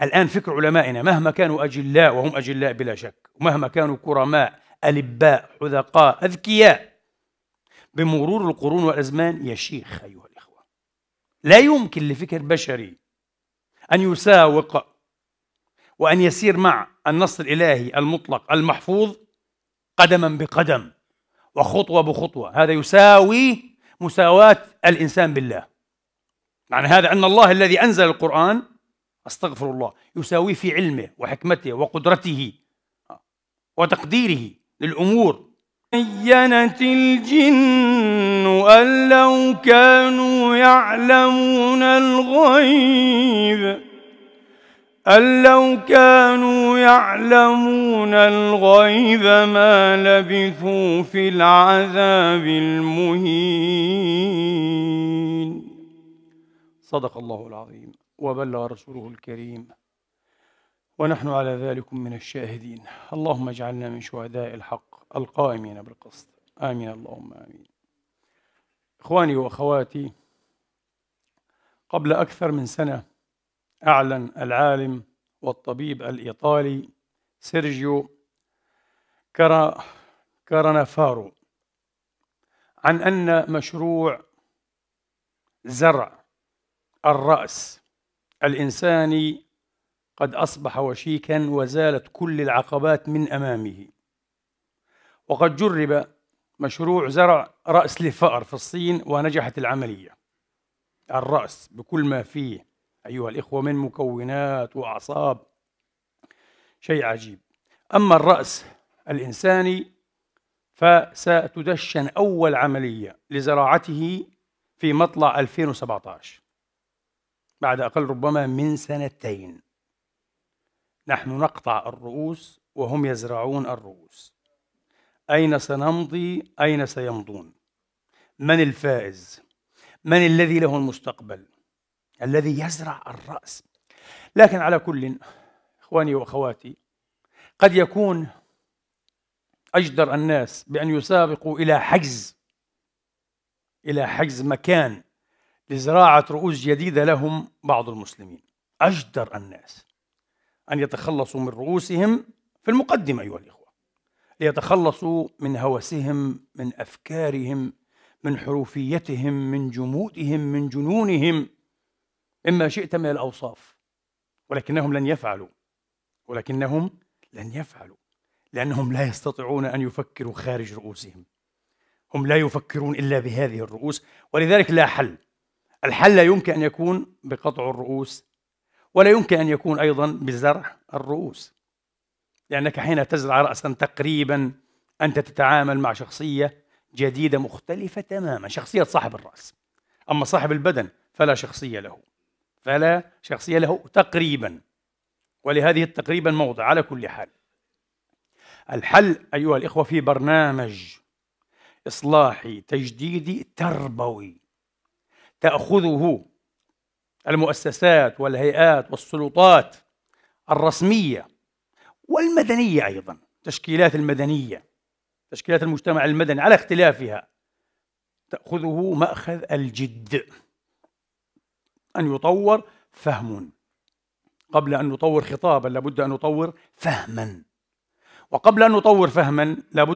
الان فكر علمائنا مهما كانوا اجلاء وهم اجلاء بلا شك ومهما كانوا كرماء الباء حذقاء اذكياء بمرور القرون والازمان يشيخ ايها الاخوه لا يمكن لفكر بشري ان يساوق وأن يسير مع النص الإلهي المطلق المحفوظ قدما بقدم وخطوة بخطوة هذا يساوي مساواة الإنسان بالله معنى هذا أن الله الذي أنزل القرآن أستغفر الله يساويه في علمه وحكمته وقدرته آه، وتقديره للأمور بينت الجن أن لو كانوا يعلمون الغيب أن لو كانوا يعلمون الغيب ما لبثوا في العذاب المهين صدق الله العظيم وبلغ رسوله الكريم ونحن على ذلك من الشاهدين اللهم اجعلنا من شهداء الحق القائمين بالقسط آمين اللهم آمين إخواني وأخواتي قبل أكثر من سنة أعلن العالم والطبيب الإيطالي سيرجيو كارنافارو عن أن مشروع زرع الرأس الإنساني قد أصبح وشيكا وزالت كل العقبات من أمامه وقد جرب مشروع زرع رأس لفأر في الصين ونجحت العملية الرأس بكل ما فيه أيها الإخوة من مكونات وأعصاب شيء عجيب أما الرأس الإنساني فستدشن أول عملية لزراعته في مطلع 2017 بعد أقل ربما من سنتين نحن نقطع الرؤوس وهم يزرعون الرؤوس أين سنمضي أين سيمضون من الفائز من الذي له المستقبل الذي يزرع الرأس لكن على كل إخواني وأخواتي قد يكون أجدر الناس بأن يسابقوا إلى حجز إلى حجز مكان لزراعة رؤوس جديدة لهم بعض المسلمين أجدر الناس أن يتخلصوا من رؤوسهم في المقدمة أيها الإخوة ليتخلصوا من هوسهم من أفكارهم من حروفيتهم من جمودهم من جنونهم مما شئت من الأوصاف ولكنهم لن يفعلوا ولكنهم لن يفعلوا لأنهم لا يستطيعون أن يفكروا خارج رؤوسهم هم لا يفكرون إلا بهذه الرؤوس ولذلك لا حل الحل لا يمكن أن يكون بقطع الرؤوس ولا يمكن أن يكون أيضا بزرع الرؤوس لأنك حين تزرع رأسا تقريبا أنت تتعامل مع شخصية جديدة مختلفة تماما شخصية صاحب الرأس أما صاحب البدن فلا شخصية له فلا شخصية له تقريبا ولهذه تقريبا موضع على كل حال الحل أيها الإخوة في برنامج إصلاحي تجديدي تربوي تأخذه المؤسسات والهيئات والسلطات الرسمية والمدنية أيضا تشكيلات المدنية تشكيلات المجتمع المدني على اختلافها تأخذه مأخذ الجد أن يطور فهم قبل أن نطور خطابا لابد أن نطور فهما وقبل أن نطور فهما لابد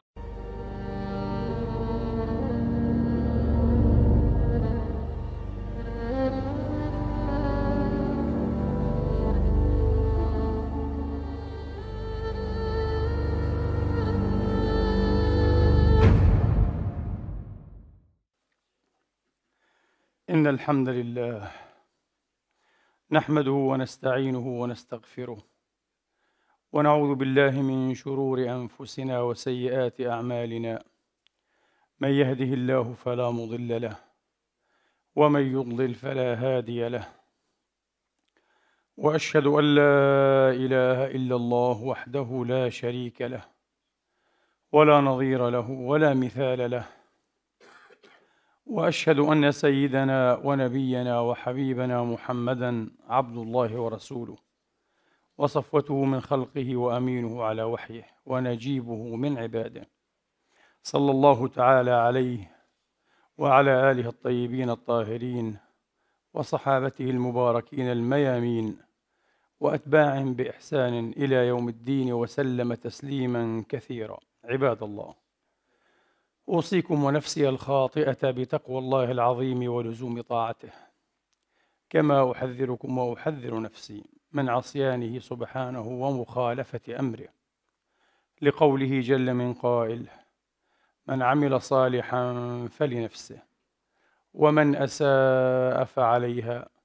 إن الحمد لله نحمده ونستعينه ونستغفره ونعوذ بالله من شرور انفسنا وسيئات اعمالنا من يهده الله فلا مضل له ومن يضلل فلا هادي له واشهد ان لا اله الا الله وحده لا شريك له ولا نظير له ولا مثال له واشهد ان سيدنا ونبينا وحبيبنا محمدا عبد الله ورسوله وصفوته من خلقه وامينه على وحيه ونجيبه من عباده صلى الله تعالى عليه وعلى اله الطيبين الطاهرين وصحابته المباركين الميامين واتباعهم باحسان الى يوم الدين وسلم تسليما كثيرا عباد الله أوصيكم ونفسي الخاطئة بتقوى الله العظيم ولزوم طاعته كما أحذركم وأحذر نفسي من عصيانه سبحانه ومخالفة أمره لقوله جل من قائل من عمل صالحا فلنفسه ومن أساء فعليها